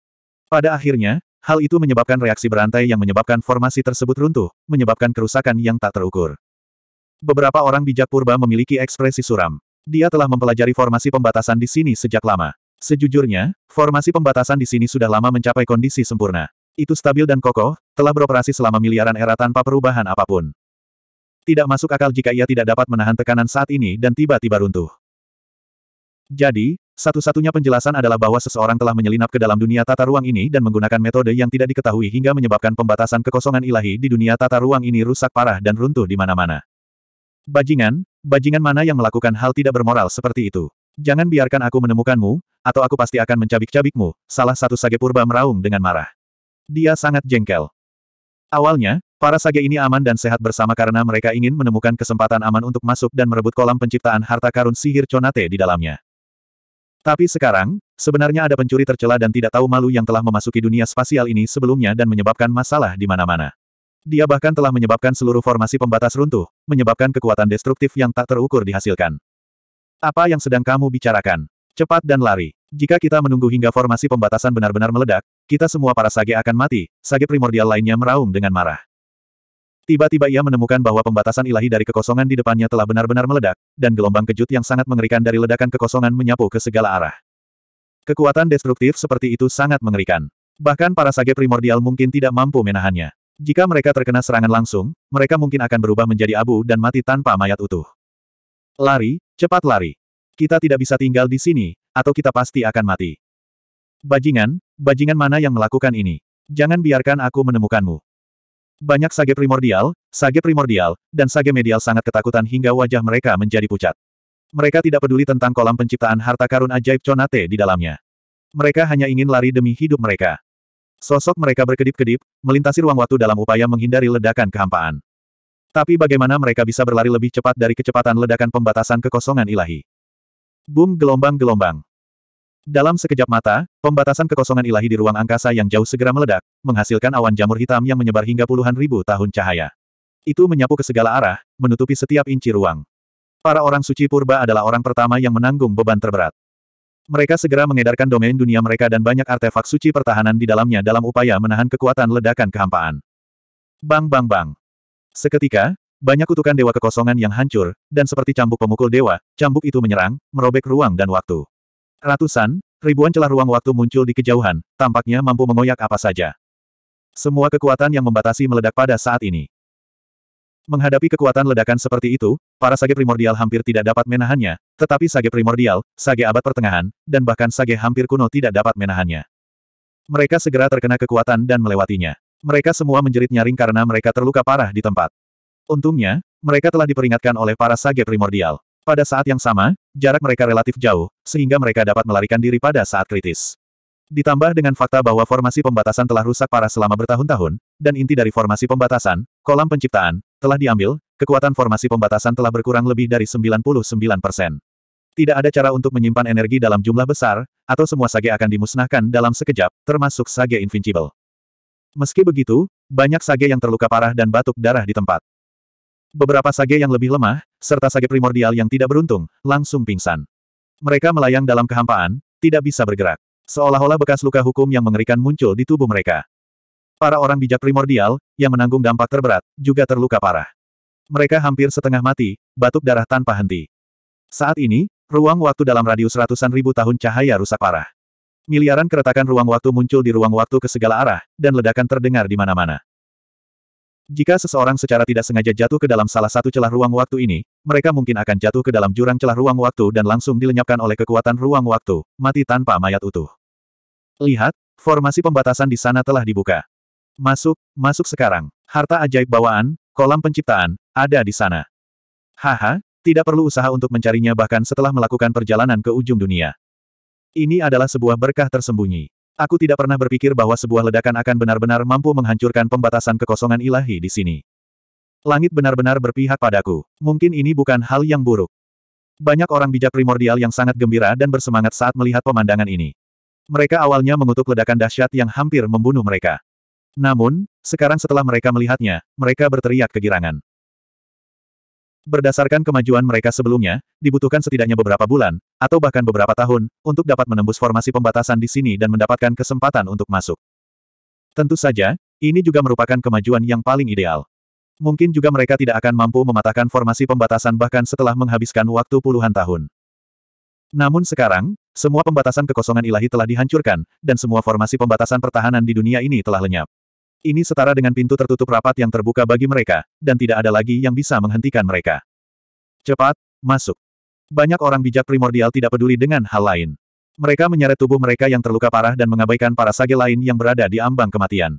Pada akhirnya, hal itu menyebabkan reaksi berantai yang menyebabkan formasi tersebut runtuh, menyebabkan kerusakan yang tak terukur. Beberapa orang bijak purba memiliki ekspresi suram. Dia telah mempelajari formasi pembatasan di sini sejak lama. Sejujurnya, formasi pembatasan di sini sudah lama mencapai kondisi sempurna. Itu stabil dan kokoh, telah beroperasi selama miliaran era tanpa perubahan apapun. Tidak masuk akal jika ia tidak dapat menahan tekanan saat ini dan tiba-tiba runtuh. Jadi, satu-satunya penjelasan adalah bahwa seseorang telah menyelinap ke dalam dunia tata ruang ini dan menggunakan metode yang tidak diketahui hingga menyebabkan pembatasan kekosongan ilahi di dunia tata ruang ini rusak parah dan runtuh di mana-mana. Bajingan, bajingan mana yang melakukan hal tidak bermoral seperti itu? Jangan biarkan aku menemukanmu, atau aku pasti akan mencabik-cabikmu, salah satu sage purba meraung dengan marah. Dia sangat jengkel. Awalnya, para sage ini aman dan sehat bersama karena mereka ingin menemukan kesempatan aman untuk masuk dan merebut kolam penciptaan harta karun sihir Conate di dalamnya. Tapi sekarang, sebenarnya ada pencuri tercela dan tidak tahu malu yang telah memasuki dunia spasial ini sebelumnya dan menyebabkan masalah di mana-mana. Dia bahkan telah menyebabkan seluruh formasi pembatas runtuh, menyebabkan kekuatan destruktif yang tak terukur dihasilkan. Apa yang sedang kamu bicarakan? Cepat dan lari. Jika kita menunggu hingga formasi pembatasan benar-benar meledak, kita semua para sage akan mati, sage primordial lainnya meraung dengan marah. Tiba-tiba ia menemukan bahwa pembatasan ilahi dari kekosongan di depannya telah benar-benar meledak, dan gelombang kejut yang sangat mengerikan dari ledakan kekosongan menyapu ke segala arah. Kekuatan destruktif seperti itu sangat mengerikan. Bahkan para sage primordial mungkin tidak mampu menahannya. Jika mereka terkena serangan langsung, mereka mungkin akan berubah menjadi abu dan mati tanpa mayat utuh. Lari, cepat lari. Kita tidak bisa tinggal di sini, atau kita pasti akan mati. Bajingan, bajingan mana yang melakukan ini? Jangan biarkan aku menemukanmu. Banyak sage primordial, sage primordial, dan sage medial sangat ketakutan hingga wajah mereka menjadi pucat. Mereka tidak peduli tentang kolam penciptaan harta karun ajaib Conate di dalamnya. Mereka hanya ingin lari demi hidup mereka. Sosok mereka berkedip-kedip, melintasi ruang waktu dalam upaya menghindari ledakan kehampaan. Tapi bagaimana mereka bisa berlari lebih cepat dari kecepatan ledakan pembatasan kekosongan ilahi? Boom gelombang-gelombang. Dalam sekejap mata, pembatasan kekosongan ilahi di ruang angkasa yang jauh segera meledak, menghasilkan awan jamur hitam yang menyebar hingga puluhan ribu tahun cahaya. Itu menyapu ke segala arah, menutupi setiap inci ruang. Para orang suci purba adalah orang pertama yang menanggung beban terberat. Mereka segera mengedarkan domain dunia mereka dan banyak artefak suci pertahanan di dalamnya dalam upaya menahan kekuatan ledakan kehampaan. Bang bang bang. Seketika, banyak kutukan dewa kekosongan yang hancur, dan seperti cambuk pemukul dewa, cambuk itu menyerang, merobek ruang dan waktu. Ratusan, ribuan celah ruang waktu muncul di kejauhan, tampaknya mampu mengoyak apa saja. Semua kekuatan yang membatasi meledak pada saat ini. Menghadapi kekuatan ledakan seperti itu, para sage primordial hampir tidak dapat menahannya, tetapi sage primordial, sage abad pertengahan, dan bahkan sage hampir kuno tidak dapat menahannya. Mereka segera terkena kekuatan dan melewatinya. Mereka semua menjerit nyaring karena mereka terluka parah di tempat. Untungnya, mereka telah diperingatkan oleh para sage primordial. Pada saat yang sama, jarak mereka relatif jauh, sehingga mereka dapat melarikan diri pada saat kritis. Ditambah dengan fakta bahwa formasi pembatasan telah rusak parah selama bertahun-tahun, dan inti dari formasi pembatasan, kolam penciptaan, telah diambil, kekuatan formasi pembatasan telah berkurang lebih dari 99 persen. Tidak ada cara untuk menyimpan energi dalam jumlah besar, atau semua sage akan dimusnahkan dalam sekejap, termasuk sage invincible. Meski begitu, banyak sage yang terluka parah dan batuk darah di tempat. Beberapa sage yang lebih lemah, serta sage primordial yang tidak beruntung, langsung pingsan. Mereka melayang dalam kehampaan, tidak bisa bergerak. Seolah-olah bekas luka hukum yang mengerikan muncul di tubuh mereka. Para orang bijak primordial, yang menanggung dampak terberat, juga terluka parah. Mereka hampir setengah mati, batuk darah tanpa henti. Saat ini, ruang waktu dalam radius ratusan ribu tahun cahaya rusak parah. Miliaran keretakan ruang waktu muncul di ruang waktu ke segala arah, dan ledakan terdengar di mana-mana. Jika seseorang secara tidak sengaja jatuh ke dalam salah satu celah ruang waktu ini, mereka mungkin akan jatuh ke dalam jurang celah ruang waktu dan langsung dilenyapkan oleh kekuatan ruang waktu, mati tanpa mayat utuh. Lihat, formasi pembatasan di sana telah dibuka. Masuk, masuk sekarang. Harta ajaib bawaan, kolam penciptaan, ada di sana. Haha, tidak perlu usaha untuk mencarinya bahkan setelah melakukan perjalanan ke ujung dunia. Ini adalah sebuah berkah tersembunyi. Aku tidak pernah berpikir bahwa sebuah ledakan akan benar-benar mampu menghancurkan pembatasan kekosongan ilahi di sini. Langit benar-benar berpihak padaku. Mungkin ini bukan hal yang buruk. Banyak orang bijak primordial yang sangat gembira dan bersemangat saat melihat pemandangan ini. Mereka awalnya mengutuk ledakan dahsyat yang hampir membunuh mereka. Namun, sekarang setelah mereka melihatnya, mereka berteriak kegirangan. Berdasarkan kemajuan mereka sebelumnya, dibutuhkan setidaknya beberapa bulan, atau bahkan beberapa tahun, untuk dapat menembus formasi pembatasan di sini dan mendapatkan kesempatan untuk masuk. Tentu saja, ini juga merupakan kemajuan yang paling ideal. Mungkin juga mereka tidak akan mampu mematahkan formasi pembatasan bahkan setelah menghabiskan waktu puluhan tahun. Namun sekarang, semua pembatasan kekosongan ilahi telah dihancurkan, dan semua formasi pembatasan pertahanan di dunia ini telah lenyap. Ini setara dengan pintu tertutup rapat yang terbuka bagi mereka, dan tidak ada lagi yang bisa menghentikan mereka. Cepat, masuk. Banyak orang bijak primordial tidak peduli dengan hal lain. Mereka menyeret tubuh mereka yang terluka parah dan mengabaikan para sage lain yang berada di ambang kematian.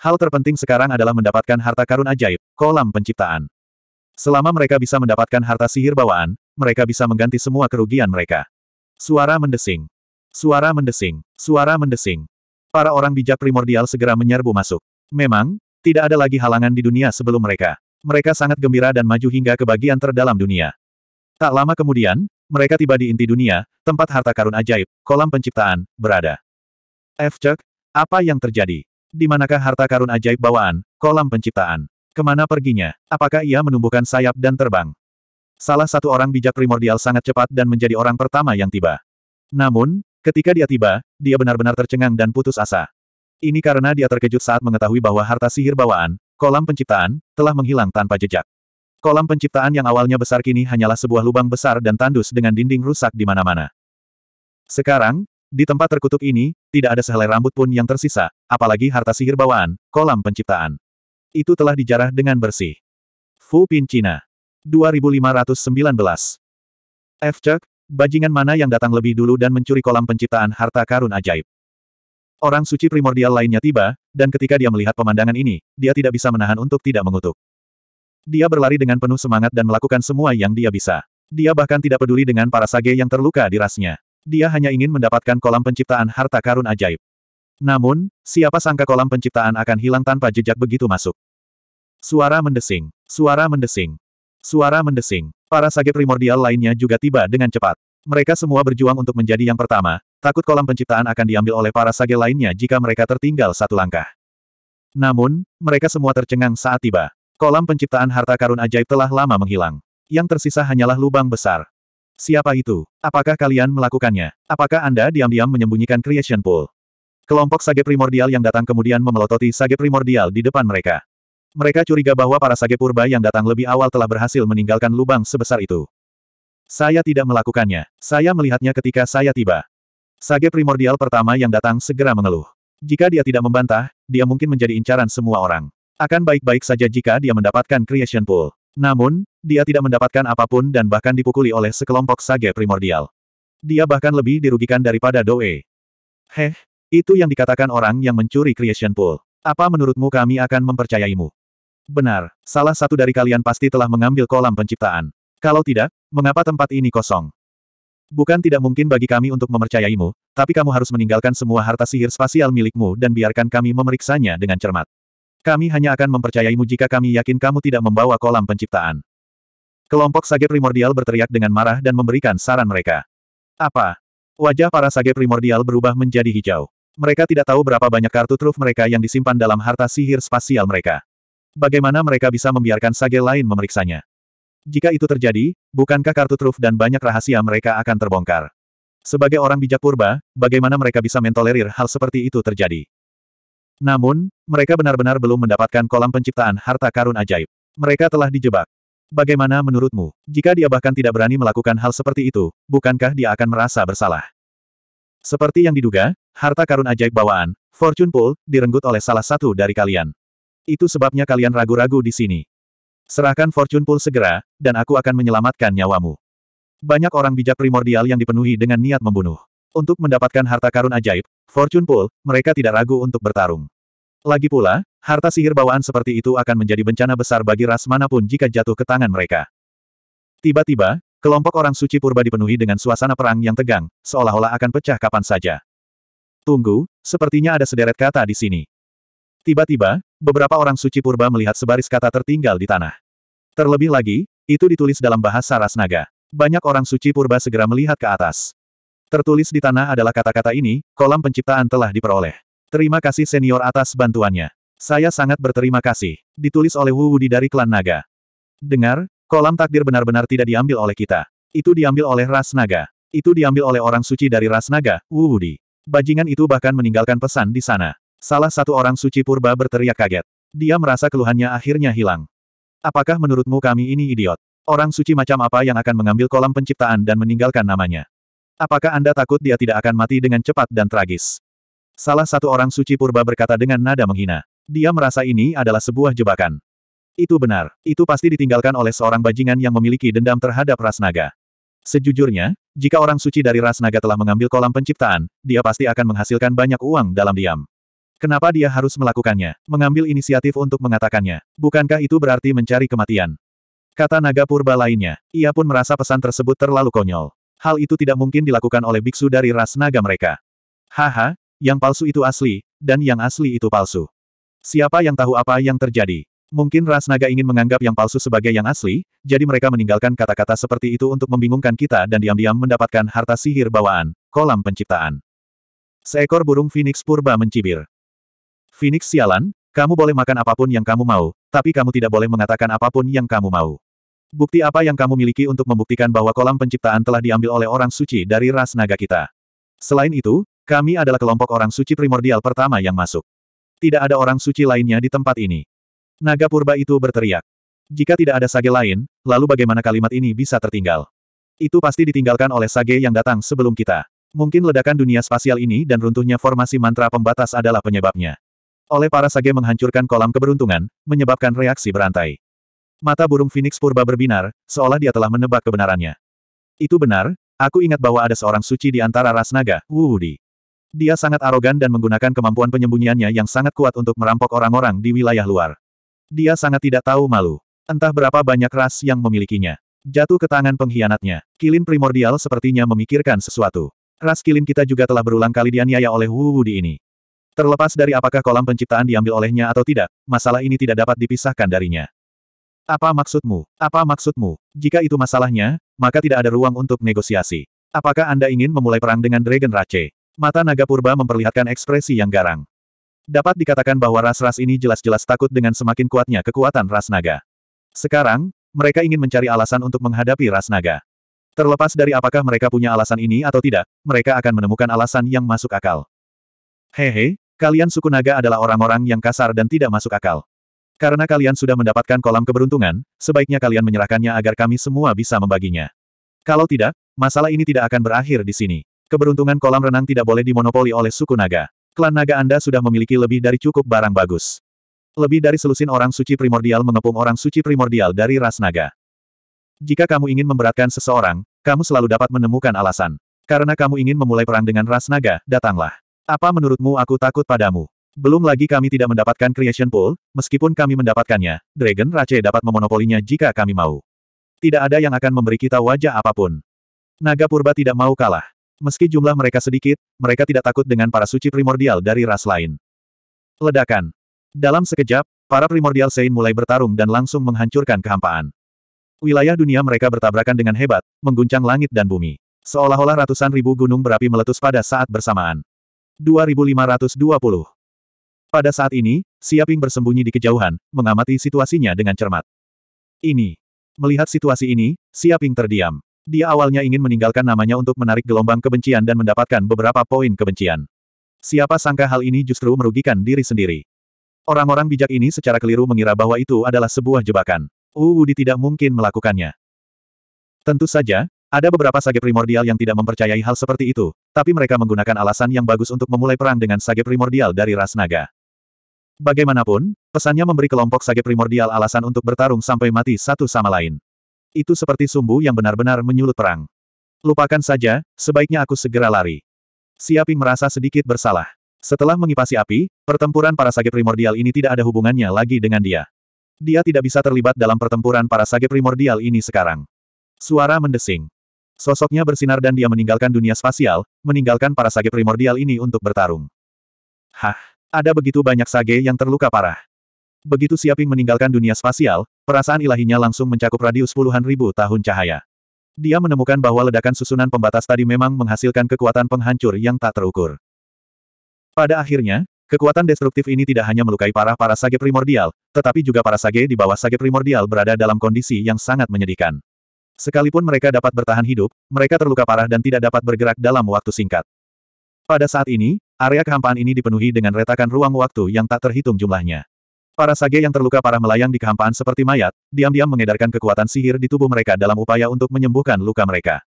Hal terpenting sekarang adalah mendapatkan harta karun ajaib, kolam penciptaan. Selama mereka bisa mendapatkan harta sihir bawaan, mereka bisa mengganti semua kerugian mereka. Suara mendesing. Suara mendesing. Suara mendesing. Para orang bijak primordial segera menyerbu masuk. Memang, tidak ada lagi halangan di dunia sebelum mereka. Mereka sangat gembira dan maju hingga ke bagian terdalam dunia. Tak lama kemudian, mereka tiba di inti dunia, tempat harta karun ajaib, kolam penciptaan, berada. F. apa yang terjadi? Di manakah harta karun ajaib bawaan, kolam penciptaan? Kemana perginya? Apakah ia menumbuhkan sayap dan terbang? Salah satu orang bijak primordial sangat cepat dan menjadi orang pertama yang tiba. Namun, ketika dia tiba, dia benar-benar tercengang dan putus asa. Ini karena dia terkejut saat mengetahui bahwa harta sihir bawaan, kolam penciptaan, telah menghilang tanpa jejak. Kolam penciptaan yang awalnya besar kini hanyalah sebuah lubang besar dan tandus dengan dinding rusak di mana-mana. Sekarang, di tempat terkutuk ini, tidak ada sehelai rambut pun yang tersisa, apalagi harta sihir bawaan, kolam penciptaan. Itu telah dijarah dengan bersih. Fu Pin China, 2519. F. bajingan mana yang datang lebih dulu dan mencuri kolam penciptaan harta karun ajaib? Orang suci primordial lainnya tiba, dan ketika dia melihat pemandangan ini, dia tidak bisa menahan untuk tidak mengutuk. Dia berlari dengan penuh semangat dan melakukan semua yang dia bisa. Dia bahkan tidak peduli dengan para sage yang terluka di rasnya. Dia hanya ingin mendapatkan kolam penciptaan harta karun ajaib. Namun, siapa sangka kolam penciptaan akan hilang tanpa jejak begitu masuk. Suara mendesing. Suara mendesing. Suara mendesing. Para sage primordial lainnya juga tiba dengan cepat. Mereka semua berjuang untuk menjadi yang pertama, takut kolam penciptaan akan diambil oleh para sage lainnya jika mereka tertinggal satu langkah. Namun, mereka semua tercengang saat tiba. Kolam penciptaan harta karun ajaib telah lama menghilang. Yang tersisa hanyalah lubang besar. Siapa itu? Apakah kalian melakukannya? Apakah Anda diam-diam menyembunyikan Creation Pool? Kelompok sage primordial yang datang kemudian memelototi sage primordial di depan mereka. Mereka curiga bahwa para sage purba yang datang lebih awal telah berhasil meninggalkan lubang sebesar itu. Saya tidak melakukannya. Saya melihatnya ketika saya tiba. Sage primordial pertama yang datang segera mengeluh. Jika dia tidak membantah, dia mungkin menjadi incaran semua orang. Akan baik-baik saja jika dia mendapatkan creation pool. Namun, dia tidak mendapatkan apapun dan bahkan dipukuli oleh sekelompok sage primordial. Dia bahkan lebih dirugikan daripada Doe. Heh, itu yang dikatakan orang yang mencuri creation pool. Apa menurutmu kami akan mempercayaimu? Benar, salah satu dari kalian pasti telah mengambil kolam penciptaan. Kalau tidak, mengapa tempat ini kosong? Bukan tidak mungkin bagi kami untuk memercayaimu, tapi kamu harus meninggalkan semua harta sihir spasial milikmu dan biarkan kami memeriksanya dengan cermat. Kami hanya akan mempercayaimu jika kami yakin kamu tidak membawa kolam penciptaan. Kelompok sage primordial berteriak dengan marah dan memberikan saran mereka. Apa? Wajah para sage primordial berubah menjadi hijau. Mereka tidak tahu berapa banyak kartu truf mereka yang disimpan dalam harta sihir spasial mereka. Bagaimana mereka bisa membiarkan sage lain memeriksanya? Jika itu terjadi, bukankah kartu truf dan banyak rahasia mereka akan terbongkar? Sebagai orang bijak purba, bagaimana mereka bisa mentolerir hal seperti itu terjadi? Namun, mereka benar-benar belum mendapatkan kolam penciptaan harta karun ajaib. Mereka telah dijebak. Bagaimana menurutmu, jika dia bahkan tidak berani melakukan hal seperti itu, bukankah dia akan merasa bersalah? Seperti yang diduga, harta karun ajaib bawaan, Fortune Pool, direnggut oleh salah satu dari kalian. Itu sebabnya kalian ragu-ragu di sini. Serahkan fortune pool segera, dan aku akan menyelamatkan nyawamu. Banyak orang bijak primordial yang dipenuhi dengan niat membunuh. Untuk mendapatkan harta karun ajaib, fortune pool, mereka tidak ragu untuk bertarung. Lagi pula, harta sihir bawaan seperti itu akan menjadi bencana besar bagi ras manapun jika jatuh ke tangan mereka. Tiba-tiba, kelompok orang suci purba dipenuhi dengan suasana perang yang tegang, seolah-olah akan pecah kapan saja. Tunggu, sepertinya ada sederet kata di sini. Tiba-tiba, beberapa orang suci purba melihat sebaris kata tertinggal di tanah. Terlebih lagi, itu ditulis dalam bahasa Rasnaga. Banyak orang suci purba segera melihat ke atas. Tertulis di tanah adalah kata-kata ini, kolam penciptaan telah diperoleh. Terima kasih senior atas bantuannya. Saya sangat berterima kasih. Ditulis oleh Wu Wudi dari klan Naga. Dengar, kolam takdir benar-benar tidak diambil oleh kita. Itu diambil oleh ras naga. Itu diambil oleh orang suci dari ras naga, Wu Wudi. Bajingan itu bahkan meninggalkan pesan di sana. Salah satu orang suci purba berteriak kaget. Dia merasa keluhannya akhirnya hilang. Apakah menurutmu kami ini idiot? Orang suci macam apa yang akan mengambil kolam penciptaan dan meninggalkan namanya? Apakah Anda takut dia tidak akan mati dengan cepat dan tragis? Salah satu orang suci purba berkata dengan nada menghina. Dia merasa ini adalah sebuah jebakan. Itu benar, itu pasti ditinggalkan oleh seorang bajingan yang memiliki dendam terhadap ras naga. Sejujurnya, jika orang suci dari ras naga telah mengambil kolam penciptaan, dia pasti akan menghasilkan banyak uang dalam diam. Kenapa dia harus melakukannya? Mengambil inisiatif untuk mengatakannya. Bukankah itu berarti mencari kematian? Kata naga purba lainnya. Ia pun merasa pesan tersebut terlalu konyol. Hal itu tidak mungkin dilakukan oleh biksu dari ras naga mereka. Haha, yang palsu itu asli, dan yang asli itu palsu. Siapa yang tahu apa yang terjadi? Mungkin ras naga ingin menganggap yang palsu sebagai yang asli, jadi mereka meninggalkan kata-kata seperti itu untuk membingungkan kita dan diam-diam mendapatkan harta sihir bawaan, kolam penciptaan. Seekor burung phoenix purba mencibir. Phoenix sialan, kamu boleh makan apapun yang kamu mau, tapi kamu tidak boleh mengatakan apapun yang kamu mau. Bukti apa yang kamu miliki untuk membuktikan bahwa kolam penciptaan telah diambil oleh orang suci dari ras naga kita? Selain itu, kami adalah kelompok orang suci primordial pertama yang masuk. Tidak ada orang suci lainnya di tempat ini. Naga purba itu berteriak. Jika tidak ada sage lain, lalu bagaimana kalimat ini bisa tertinggal? Itu pasti ditinggalkan oleh sage yang datang sebelum kita. Mungkin ledakan dunia spasial ini dan runtuhnya formasi mantra pembatas adalah penyebabnya oleh para sage menghancurkan kolam keberuntungan, menyebabkan reaksi berantai. Mata burung Phoenix purba berbinar, seolah dia telah menebak kebenarannya. Itu benar, aku ingat bahwa ada seorang suci di antara ras naga, Wudi. Dia sangat arogan dan menggunakan kemampuan penyembunyiannya yang sangat kuat untuk merampok orang-orang di wilayah luar. Dia sangat tidak tahu malu. Entah berapa banyak ras yang memilikinya. Jatuh ke tangan pengkhianatnya. Kilin primordial sepertinya memikirkan sesuatu. Ras kilin kita juga telah berulang kali dianiaya oleh Wudi ini. Terlepas dari apakah kolam penciptaan diambil olehnya atau tidak, masalah ini tidak dapat dipisahkan darinya. Apa maksudmu? Apa maksudmu? Jika itu masalahnya, maka tidak ada ruang untuk negosiasi. Apakah Anda ingin memulai perang dengan Dragon Rache? Mata naga purba memperlihatkan ekspresi yang garang. Dapat dikatakan bahwa ras-ras ini jelas-jelas takut dengan semakin kuatnya kekuatan ras naga. Sekarang, mereka ingin mencari alasan untuk menghadapi ras naga. Terlepas dari apakah mereka punya alasan ini atau tidak, mereka akan menemukan alasan yang masuk akal. Hehe, Kalian suku naga adalah orang-orang yang kasar dan tidak masuk akal. Karena kalian sudah mendapatkan kolam keberuntungan, sebaiknya kalian menyerahkannya agar kami semua bisa membaginya. Kalau tidak, masalah ini tidak akan berakhir di sini. Keberuntungan kolam renang tidak boleh dimonopoli oleh suku naga. Klan naga Anda sudah memiliki lebih dari cukup barang bagus. Lebih dari selusin orang suci primordial mengepung orang suci primordial dari ras naga. Jika kamu ingin memberatkan seseorang, kamu selalu dapat menemukan alasan. Karena kamu ingin memulai perang dengan ras naga, datanglah. Apa menurutmu aku takut padamu? Belum lagi kami tidak mendapatkan creation pool, meskipun kami mendapatkannya, Dragon Rache dapat memonopolinya jika kami mau. Tidak ada yang akan memberi kita wajah apapun. Naga purba tidak mau kalah. Meski jumlah mereka sedikit, mereka tidak takut dengan para suci primordial dari ras lain. Ledakan. Dalam sekejap, para primordial Sein mulai bertarung dan langsung menghancurkan kehampaan. Wilayah dunia mereka bertabrakan dengan hebat, mengguncang langit dan bumi. Seolah-olah ratusan ribu gunung berapi meletus pada saat bersamaan. 2520. Pada saat ini, Siaping bersembunyi di kejauhan, mengamati situasinya dengan cermat. Ini. Melihat situasi ini, Siaping terdiam. Dia awalnya ingin meninggalkan namanya untuk menarik gelombang kebencian dan mendapatkan beberapa poin kebencian. Siapa sangka hal ini justru merugikan diri sendiri. Orang-orang bijak ini secara keliru mengira bahwa itu adalah sebuah jebakan. Uwudi tidak mungkin melakukannya. Tentu saja, ada beberapa sage primordial yang tidak mempercayai hal seperti itu, tapi mereka menggunakan alasan yang bagus untuk memulai perang dengan sage primordial dari ras naga. Bagaimanapun, pesannya memberi kelompok sage primordial alasan untuk bertarung sampai mati satu sama lain. Itu seperti sumbu yang benar-benar menyulut perang. Lupakan saja, sebaiknya aku segera lari. Siaping merasa sedikit bersalah. Setelah mengipasi api, pertempuran para sage primordial ini tidak ada hubungannya lagi dengan dia. Dia tidak bisa terlibat dalam pertempuran para sage primordial ini sekarang. Suara mendesing. Sosoknya bersinar dan dia meninggalkan dunia spasial, meninggalkan para sage primordial ini untuk bertarung. Hah, ada begitu banyak sage yang terluka parah. Begitu Siaping meninggalkan dunia spasial, perasaan ilahinya langsung mencakup radius puluhan ribu tahun cahaya. Dia menemukan bahwa ledakan susunan pembatas tadi memang menghasilkan kekuatan penghancur yang tak terukur. Pada akhirnya, kekuatan destruktif ini tidak hanya melukai parah para sage primordial, tetapi juga para sage di bawah sage primordial berada dalam kondisi yang sangat menyedihkan. Sekalipun mereka dapat bertahan hidup, mereka terluka parah dan tidak dapat bergerak dalam waktu singkat. Pada saat ini, area kehampaan ini dipenuhi dengan retakan ruang waktu yang tak terhitung jumlahnya. Para sage yang terluka parah melayang di kehampaan seperti mayat, diam-diam mengedarkan kekuatan sihir di tubuh mereka dalam upaya untuk menyembuhkan luka mereka.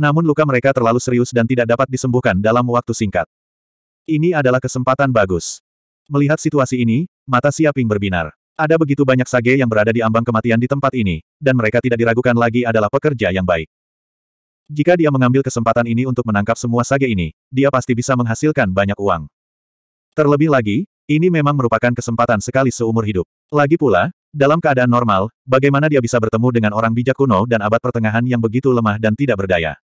Namun luka mereka terlalu serius dan tidak dapat disembuhkan dalam waktu singkat. Ini adalah kesempatan bagus. Melihat situasi ini, mata Siaping berbinar. Ada begitu banyak sage yang berada di ambang kematian di tempat ini, dan mereka tidak diragukan lagi adalah pekerja yang baik. Jika dia mengambil kesempatan ini untuk menangkap semua sage ini, dia pasti bisa menghasilkan banyak uang. Terlebih lagi, ini memang merupakan kesempatan sekali seumur hidup. Lagi pula, dalam keadaan normal, bagaimana dia bisa bertemu dengan orang bijak kuno dan abad pertengahan yang begitu lemah dan tidak berdaya?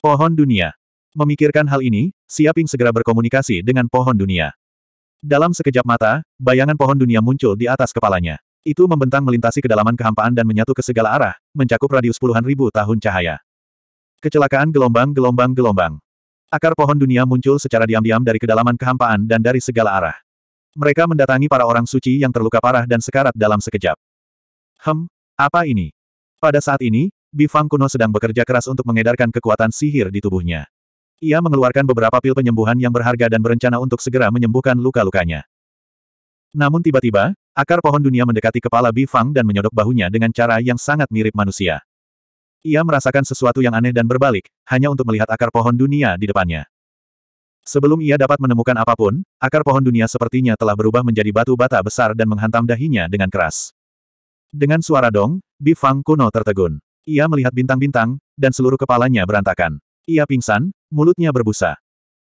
Pohon dunia. Memikirkan hal ini, Siaping segera berkomunikasi dengan pohon dunia. Dalam sekejap mata, bayangan pohon dunia muncul di atas kepalanya. Itu membentang melintasi kedalaman kehampaan dan menyatu ke segala arah, mencakup radius puluhan ribu tahun cahaya. Kecelakaan gelombang-gelombang-gelombang. Akar pohon dunia muncul secara diam-diam dari kedalaman kehampaan dan dari segala arah. Mereka mendatangi para orang suci yang terluka parah dan sekarat dalam sekejap. Hem, apa ini? Pada saat ini, Bifang kuno sedang bekerja keras untuk mengedarkan kekuatan sihir di tubuhnya. Ia mengeluarkan beberapa pil penyembuhan yang berharga dan berencana untuk segera menyembuhkan luka-lukanya. Namun tiba-tiba, akar pohon dunia mendekati kepala Bifang dan menyodok bahunya dengan cara yang sangat mirip manusia. Ia merasakan sesuatu yang aneh dan berbalik, hanya untuk melihat akar pohon dunia di depannya. Sebelum ia dapat menemukan apapun, akar pohon dunia sepertinya telah berubah menjadi batu bata besar dan menghantam dahinya dengan keras. Dengan suara dong, Bifang kuno tertegun. Ia melihat bintang-bintang, dan seluruh kepalanya berantakan. Ia pingsan, mulutnya berbusa.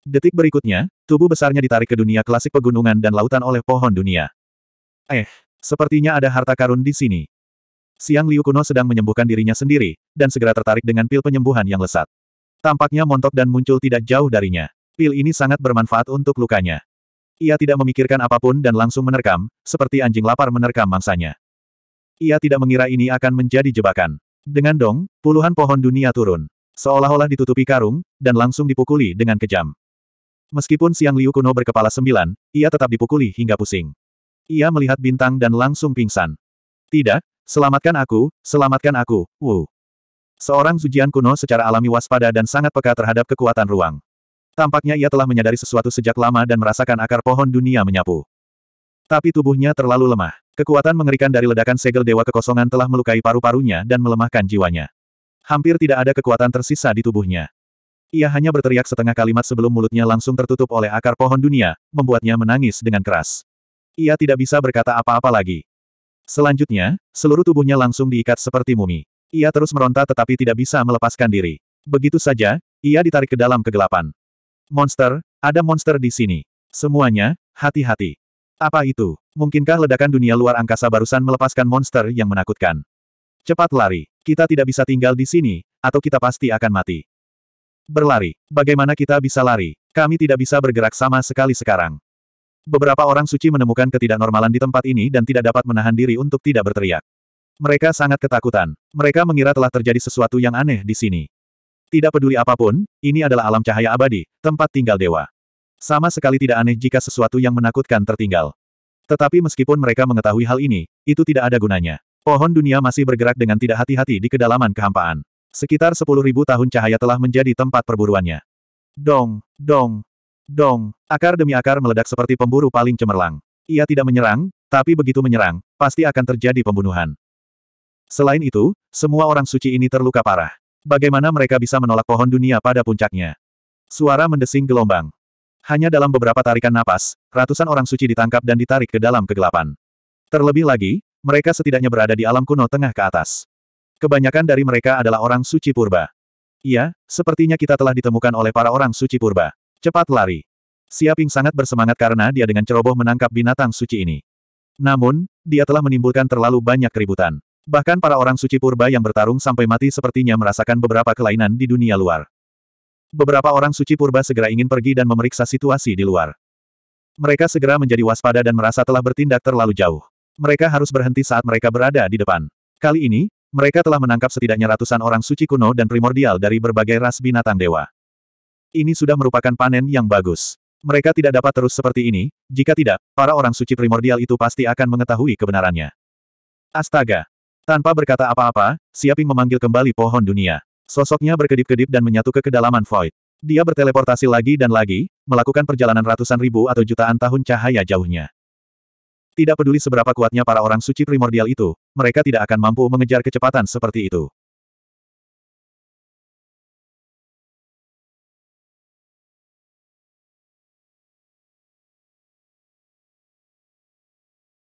Detik berikutnya, tubuh besarnya ditarik ke dunia klasik pegunungan dan lautan oleh pohon dunia. Eh, sepertinya ada harta karun di sini. Siang Liu Kuno sedang menyembuhkan dirinya sendiri, dan segera tertarik dengan pil penyembuhan yang lesat. Tampaknya montok dan muncul tidak jauh darinya. Pil ini sangat bermanfaat untuk lukanya. Ia tidak memikirkan apapun dan langsung menerkam, seperti anjing lapar menerkam mangsanya. Ia tidak mengira ini akan menjadi jebakan. Dengan dong, puluhan pohon dunia turun. Seolah-olah ditutupi karung, dan langsung dipukuli dengan kejam. Meskipun Siang Liu kuno berkepala sembilan, ia tetap dipukuli hingga pusing. Ia melihat bintang dan langsung pingsan. Tidak, selamatkan aku, selamatkan aku, Wu. Seorang Zujian kuno secara alami waspada dan sangat peka terhadap kekuatan ruang. Tampaknya ia telah menyadari sesuatu sejak lama dan merasakan akar pohon dunia menyapu. Tapi tubuhnya terlalu lemah. Kekuatan mengerikan dari ledakan segel dewa kekosongan telah melukai paru-parunya dan melemahkan jiwanya. Hampir tidak ada kekuatan tersisa di tubuhnya. Ia hanya berteriak setengah kalimat sebelum mulutnya langsung tertutup oleh akar pohon dunia, membuatnya menangis dengan keras. Ia tidak bisa berkata apa-apa lagi. Selanjutnya, seluruh tubuhnya langsung diikat seperti mumi. Ia terus meronta tetapi tidak bisa melepaskan diri. Begitu saja, ia ditarik ke dalam kegelapan. Monster, ada monster di sini. Semuanya, hati-hati. Apa itu? Mungkinkah ledakan dunia luar angkasa barusan melepaskan monster yang menakutkan? Cepat lari. Kita tidak bisa tinggal di sini, atau kita pasti akan mati. Berlari. Bagaimana kita bisa lari? Kami tidak bisa bergerak sama sekali sekarang. Beberapa orang suci menemukan ketidaknormalan di tempat ini dan tidak dapat menahan diri untuk tidak berteriak. Mereka sangat ketakutan. Mereka mengira telah terjadi sesuatu yang aneh di sini. Tidak peduli apapun, ini adalah alam cahaya abadi, tempat tinggal dewa. Sama sekali tidak aneh jika sesuatu yang menakutkan tertinggal. Tetapi meskipun mereka mengetahui hal ini, itu tidak ada gunanya. Pohon dunia masih bergerak dengan tidak hati-hati di kedalaman kehampaan. Sekitar sepuluh ribu tahun cahaya telah menjadi tempat perburuannya. Dong, dong, dong, akar demi akar meledak seperti pemburu paling cemerlang. Ia tidak menyerang, tapi begitu menyerang, pasti akan terjadi pembunuhan. Selain itu, semua orang suci ini terluka parah. Bagaimana mereka bisa menolak pohon dunia pada puncaknya? Suara mendesing gelombang. Hanya dalam beberapa tarikan napas, ratusan orang suci ditangkap dan ditarik ke dalam kegelapan. Terlebih lagi, mereka setidaknya berada di alam kuno tengah ke atas. Kebanyakan dari mereka adalah orang suci purba. Iya, sepertinya kita telah ditemukan oleh para orang suci purba. Cepat lari. Siaping sangat bersemangat karena dia dengan ceroboh menangkap binatang suci ini. Namun, dia telah menimbulkan terlalu banyak keributan. Bahkan para orang suci purba yang bertarung sampai mati sepertinya merasakan beberapa kelainan di dunia luar. Beberapa orang suci purba segera ingin pergi dan memeriksa situasi di luar. Mereka segera menjadi waspada dan merasa telah bertindak terlalu jauh. Mereka harus berhenti saat mereka berada di depan. Kali ini, mereka telah menangkap setidaknya ratusan orang suci kuno dan primordial dari berbagai ras binatang dewa. Ini sudah merupakan panen yang bagus. Mereka tidak dapat terus seperti ini, jika tidak, para orang suci primordial itu pasti akan mengetahui kebenarannya. Astaga! Tanpa berkata apa-apa, Siaping memanggil kembali pohon dunia. Sosoknya berkedip-kedip dan menyatu ke kedalaman void. Dia berteleportasi lagi dan lagi, melakukan perjalanan ratusan ribu atau jutaan tahun cahaya jauhnya. Tidak peduli seberapa kuatnya para orang suci primordial itu, mereka tidak akan mampu mengejar kecepatan seperti itu.